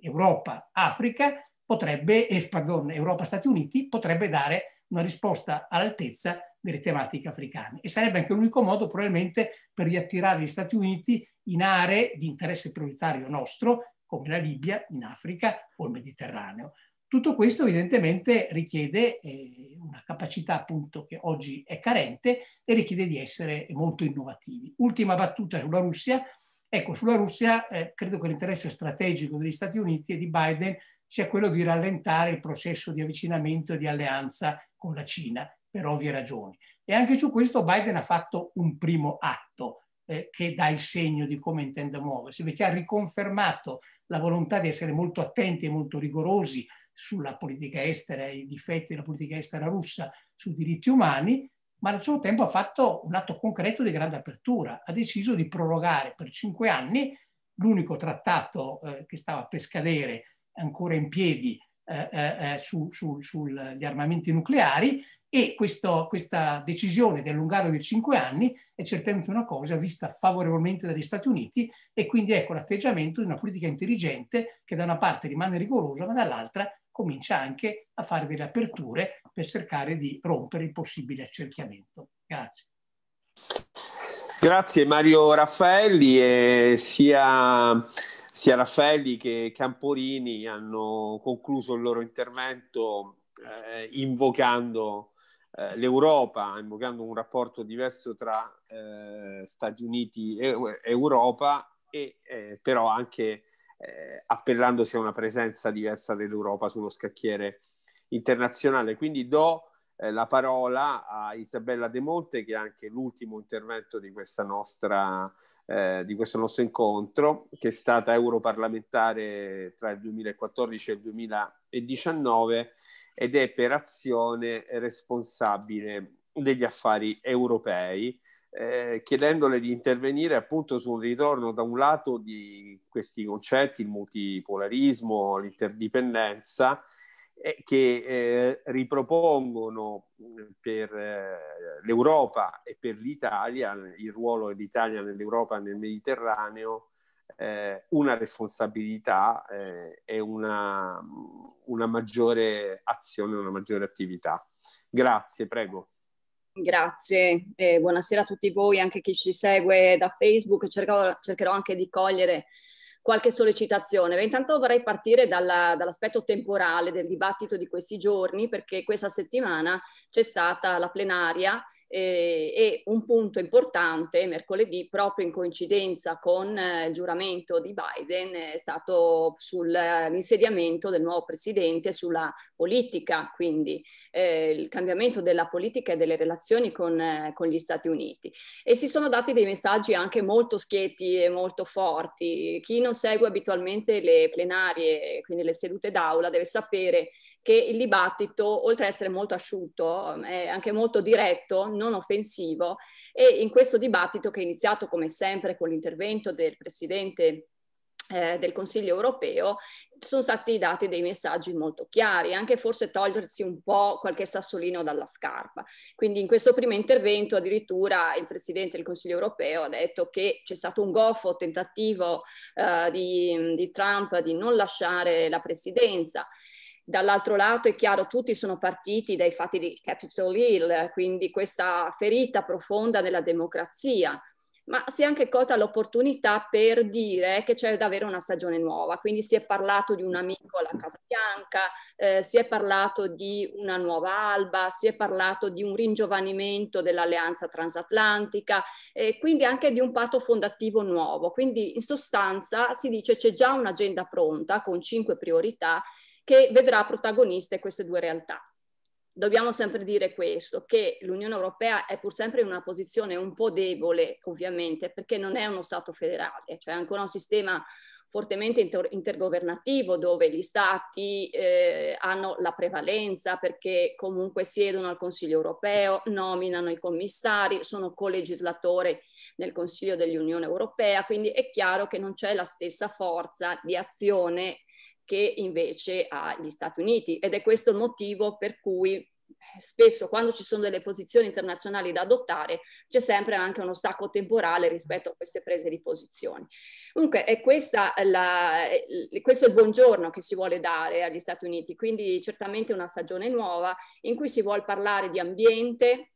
Europa-Africa potrebbe, eh, pardon, Europa-Stati Uniti potrebbe dare una risposta all'altezza delle tematiche africane e sarebbe anche l'unico modo probabilmente per riattirare gli Stati Uniti in aree di interesse prioritario nostro, come la Libia, in Africa o il Mediterraneo. Tutto questo evidentemente richiede eh, una capacità appunto che oggi è carente e richiede di essere molto innovativi. Ultima battuta sulla Russia. Ecco, sulla Russia eh, credo che l'interesse strategico degli Stati Uniti e di Biden sia quello di rallentare il processo di avvicinamento e di alleanza con la Cina per ovvie ragioni. E anche su questo Biden ha fatto un primo atto eh, che dà il segno di come intende muoversi, perché ha riconfermato la volontà di essere molto attenti e molto rigorosi sulla politica estera e i difetti della politica estera russa sui diritti umani, ma al suo tempo ha fatto un atto concreto di grande apertura. Ha deciso di prorogare per cinque anni l'unico trattato eh, che stava per scadere ancora in piedi eh, eh, eh su, su, sugli armamenti nucleari e questo, questa decisione di allungarlo di cinque anni è certamente una cosa vista favorevolmente dagli Stati Uniti e quindi ecco l'atteggiamento di una politica intelligente che da una parte rimane rigorosa ma dall'altra comincia anche a fare delle aperture per cercare di rompere il possibile accerchiamento. Grazie. Grazie Mario Raffaelli e sia, sia Raffaelli che Camporini hanno concluso il loro intervento eh, invocando eh, l'Europa, invocando un rapporto diverso tra eh, Stati Uniti e Europa, e eh, però anche eh, appellandosi a una presenza diversa dell'Europa sullo scacchiere internazionale. Quindi do eh, la parola a Isabella De Monte, che è anche l'ultimo intervento di, nostra, eh, di, questo nostro incontro, che è stata europarlamentare tra il 2014 e il 2019 ed è per azione responsabile degli affari europei, eh, chiedendole di intervenire appunto sul ritorno da un lato di questi concetti, il multipolarismo, l'interdipendenza, eh, che eh, ripropongono per eh, l'Europa e per l'Italia, il ruolo dell'Italia nell'Europa e nel Mediterraneo, eh, una responsabilità eh, e una, una maggiore azione, una maggiore attività. Grazie, prego. Grazie, eh, buonasera a tutti voi, anche chi ci segue da Facebook, cercherò, cercherò anche di cogliere qualche sollecitazione. Beh, intanto vorrei partire dalla, dall'aspetto temporale del dibattito di questi giorni perché questa settimana c'è stata la plenaria eh, e un punto importante mercoledì, proprio in coincidenza con eh, il giuramento di Biden, è stato sull'insediamento eh, del nuovo presidente, sulla politica, quindi eh, il cambiamento della politica e delle relazioni con, eh, con, gli Stati Uniti. E si sono dati dei messaggi anche molto schietti e molto forti. Chi non segue abitualmente le plenarie, quindi le sedute d'aula, deve sapere che il dibattito, oltre ad essere molto asciutto, mm, è anche molto diretto, non offensivo, e in questo dibattito che è iniziato come sempre con l'intervento del Presidente eh, del Consiglio europeo sono stati dati dei messaggi molto chiari, anche forse togliersi un po' qualche sassolino dalla scarpa. Quindi in questo primo intervento addirittura il Presidente del Consiglio europeo ha detto che c'è stato un goffo tentativo eh, di, di Trump di non lasciare la Presidenza Dall'altro lato è chiaro, tutti sono partiti dai fatti di Capitol Hill, quindi questa ferita profonda della democrazia, ma si è anche colta l'opportunità per dire che c'è davvero una stagione nuova. Quindi si è parlato di un amico alla Casa Bianca, eh, si è parlato di una nuova alba, si è parlato di un ringiovanimento dell'alleanza transatlantica e quindi anche di un patto fondativo nuovo. Quindi in sostanza si dice c'è già un'agenda pronta con cinque priorità che vedrà protagoniste queste due realtà. Dobbiamo sempre dire questo, che l'Unione Europea è pur sempre in una posizione un po' debole, ovviamente, perché non è uno Stato federale, cioè è ancora un sistema fortemente inter- intergovernativo dove gli stati eh, hanno la prevalenza perché comunque siedono al Consiglio europeo, nominano i commissari, sono colegislatore nel Consiglio dell'Unione europea, quindi è chiaro che non c'è la stessa forza di azione che invece agli Stati Uniti ed è questo il motivo per cui eh, spesso quando ci sono delle posizioni internazionali da adottare c'è sempre anche uno stacco temporale rispetto a queste prese di posizioni. Comunque è la, questo è il buongiorno che si vuole dare agli Stati Uniti, quindi certamente una stagione nuova in cui si vuole parlare di ambiente,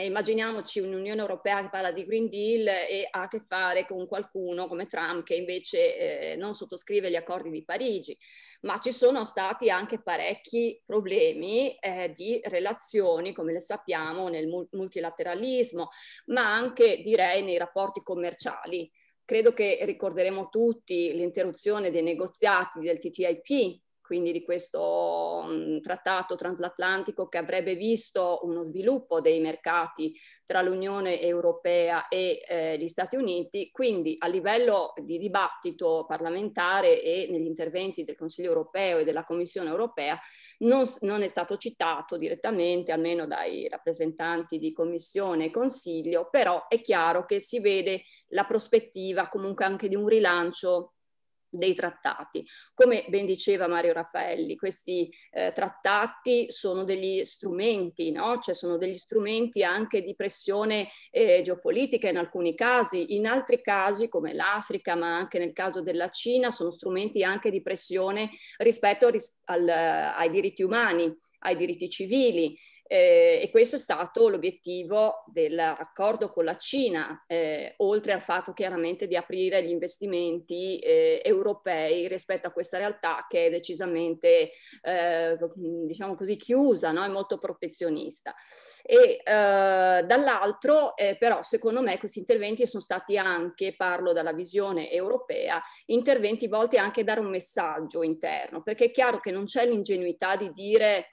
e immaginiamoci un'Unione Europea che parla di Green Deal e ha a che fare con qualcuno come Trump che invece eh, non sottoscrive gli accordi di Parigi, ma ci sono stati anche parecchi problemi eh, di relazioni, come le sappiamo, nel multilateralismo, ma anche direi nei rapporti commerciali. Credo che ricorderemo tutti l'interruzione dei negoziati del TTIP quindi di questo trattato transatlantico che avrebbe visto uno sviluppo dei mercati tra l'Unione Europea e eh, gli Stati Uniti, quindi a livello di dibattito parlamentare e negli interventi del Consiglio europeo e della Commissione europea non, non è stato citato direttamente, almeno dai rappresentanti di Commissione e Consiglio, però è chiaro che si vede la prospettiva comunque anche di un rilancio dei trattati. Come ben diceva Mario Raffaelli, questi eh, trattati sono degli strumenti, no? cioè sono degli strumenti anche di pressione eh, geopolitica in alcuni casi, in altri casi come l'Africa, ma anche nel caso della Cina, sono strumenti anche di pressione rispetto al, eh, ai diritti umani, ai diritti civili, eh, e questo è stato l'obiettivo dell'accordo con la Cina, eh, oltre al fatto chiaramente di aprire gli investimenti eh, europei rispetto a questa realtà che è decisamente, eh, diciamo così, chiusa no? molto protezionista. E eh, dall'altro, eh, però, secondo me questi interventi sono stati anche, parlo dalla visione europea, interventi volti anche a dare un messaggio interno, perché è chiaro che non c'è l'ingenuità di dire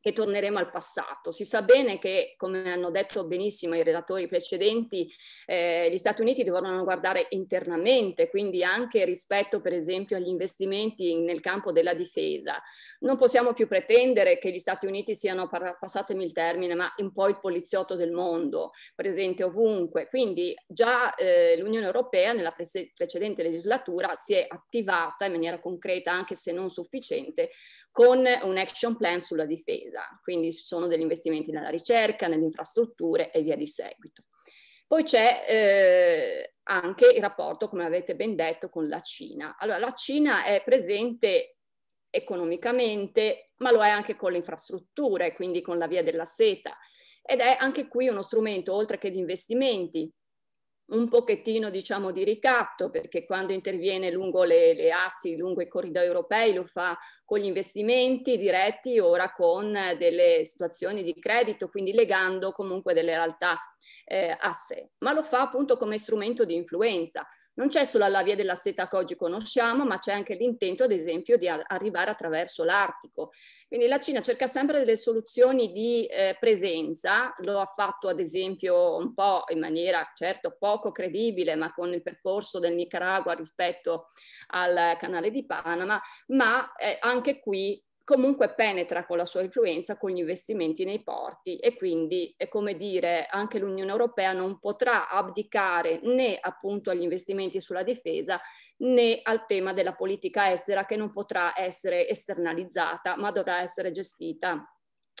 che torneremo al passato. Si sa bene che, come hanno detto benissimo i relatori precedenti, eh, gli Stati Uniti devono guardare internamente, quindi anche rispetto per esempio agli investimenti nel campo della difesa. Non possiamo più pretendere che gli Stati Uniti siano, passatemi il termine, ma un po' il poliziotto del mondo, presente ovunque. Quindi già eh, l'Unione Europea nella pre- precedente legislatura si è attivata in maniera concreta, anche se non sufficiente, con un action plan sulla difesa, quindi ci sono degli investimenti nella ricerca, nelle infrastrutture e via di seguito. Poi c'è eh, anche il rapporto, come avete ben detto, con la Cina. Allora, la Cina è presente economicamente, ma lo è anche con le infrastrutture, quindi con la via della seta. Ed è anche qui uno strumento, oltre che di investimenti, un pochettino diciamo di ricatto perché quando interviene lungo le, le, assi, lungo i corridoi europei lo fa con gli investimenti diretti, ora con delle situazioni di credito, quindi legando comunque delle realtà eh, a sé, ma lo fa appunto come strumento di influenza non c'è solo la via della seta che oggi conosciamo, ma c'è anche l'intento, ad esempio, di arrivare attraverso l'Artico. Quindi la Cina cerca sempre delle soluzioni di eh, presenza, lo ha fatto ad esempio un po' in maniera certo poco credibile, ma con il percorso del Nicaragua rispetto al canale di Panama, ma eh, anche qui comunque penetra con la sua influenza con gli investimenti nei porti e quindi è come dire anche l'Unione Europea non potrà abdicare né appunto agli investimenti sulla difesa né al tema della politica estera che non potrà essere esternalizzata ma dovrà essere gestita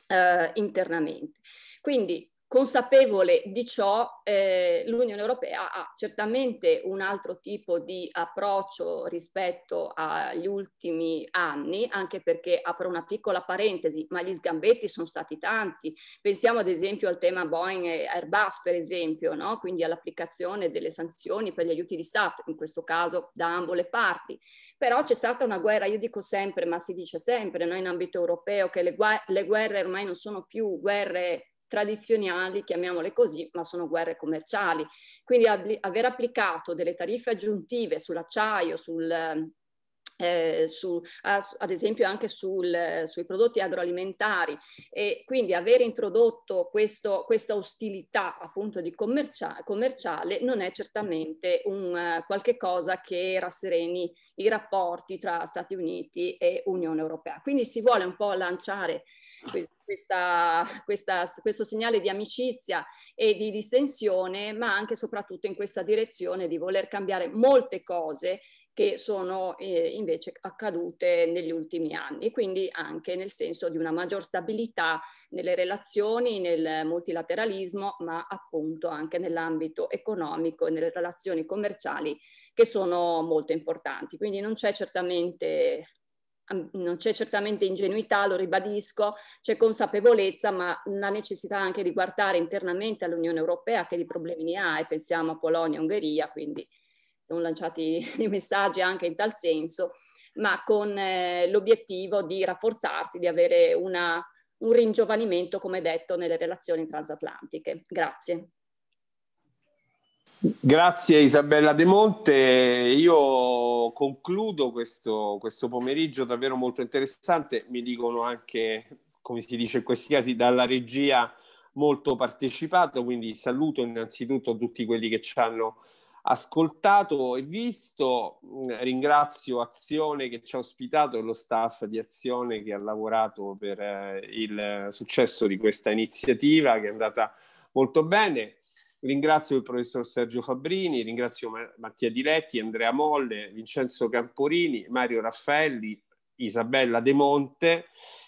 eh, internamente. Quindi Consapevole di ciò, eh, l'Unione Europea ha certamente un altro tipo di approccio rispetto agli ultimi anni, anche perché apro una piccola parentesi, ma gli sgambetti sono stati tanti. Pensiamo ad esempio al tema Boeing e Airbus, per esempio, no? quindi all'applicazione delle sanzioni per gli aiuti di Stato, in questo caso da ambo le parti. Però c'è stata una guerra, io dico sempre, ma si dice sempre, no? in ambito europeo, che le, guerre ormai non sono più guerre tradizionali, chiamiamole così, ma sono guerre commerciali. Quindi aver applicato delle tariffe aggiuntive sull'acciaio, sul, eh, ah, su, ad esempio anche sul, eh, sui prodotti agroalimentari e quindi aver introdotto questo, questa ostilità appunto di commercia, commerciale non è certamente un uh, qualche cosa che rassereni i rapporti tra Stati Uniti e Unione Europea. Quindi si vuole un po' lanciare questa, questa, questo segnale di amicizia e di distensione, ma anche e soprattutto in questa direzione di voler cambiare molte cose che sono eh, invece accadute negli ultimi anni e quindi anche nel senso di una maggior stabilità nelle relazioni, nel multilateralismo, ma appunto anche nell'ambito economico e nelle relazioni commerciali che sono molto importanti. Quindi non c'è certamente non c'è certamente ingenuità, lo ribadisco, c'è consapevolezza, ma la necessità anche di guardare internamente all'Unione Europea che di problemi ne ha e pensiamo a Polonia e Ungheria, quindi sono lanciati dei messaggi anche in tal senso, ma con eh, l'obiettivo di rafforzarsi, di avere una, un ringiovanimento, come detto, nelle relazioni transatlantiche. Grazie. Grazie Isabella De Monte, io concludo questo, questo pomeriggio davvero molto interessante, mi dicono anche, come si dice in questi casi, dalla regia molto partecipato, quindi saluto innanzitutto tutti quelli che ci hanno ascoltato e visto. Mm, ringrazio Azione che ci ha ospitato e lo staff di Azione che ha lavorato per eh, il successo di questa iniziativa che è andata molto bene. Ringrazio il professor Sergio Fabrini, ringrazio Mattia Diletti, Andrea Molle, Vincenzo Camporini, Mario Raffaelli, Isabella De Monte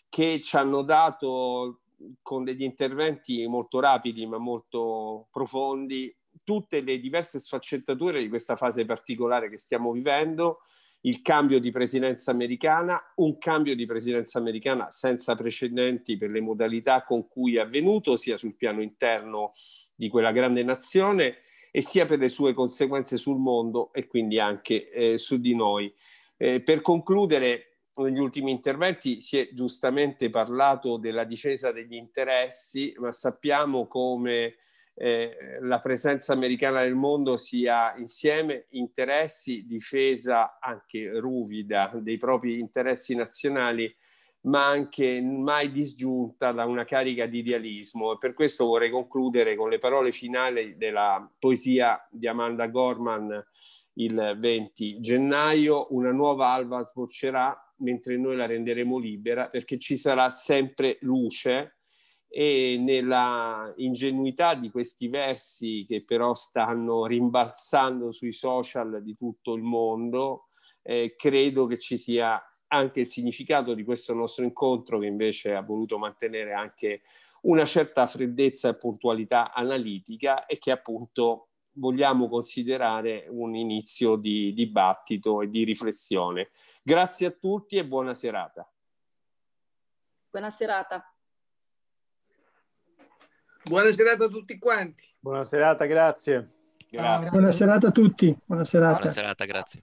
che ci hanno dato con degli interventi molto rapidi ma molto profondi tutte le diverse sfaccettature di questa fase particolare che stiamo vivendo, il cambio di presidenza americana, un cambio di presidenza americana senza precedenti per le modalità con cui è avvenuto, sia sul piano interno di quella grande nazione e sia per le sue conseguenze sul mondo e quindi anche eh, su di noi. Eh, per concludere, negli ultimi interventi si è giustamente parlato della difesa degli interessi, ma sappiamo come eh, la presenza americana nel mondo sia insieme interessi, difesa anche ruvida dei propri interessi nazionali, ma anche mai disgiunta da una carica di idealismo. E per questo vorrei concludere con le parole finali della poesia di Amanda Gorman il 20 gennaio. Una nuova alba sboccerà mentre noi la renderemo libera perché ci sarà sempre luce e nella ingenuità di questi versi che però stanno rimbalzando sui social di tutto il mondo, eh, credo che ci sia anche il significato di questo nostro incontro che invece ha voluto mantenere anche una certa freddezza e puntualità analitica e che appunto vogliamo considerare un inizio di dibattito e di riflessione. Grazie a tutti e buona serata. Buona serata. Buona serata a tutti quanti. Buona serata, grazie. grazie. Buona serata a tutti. Buona serata. Buona serata, grazie.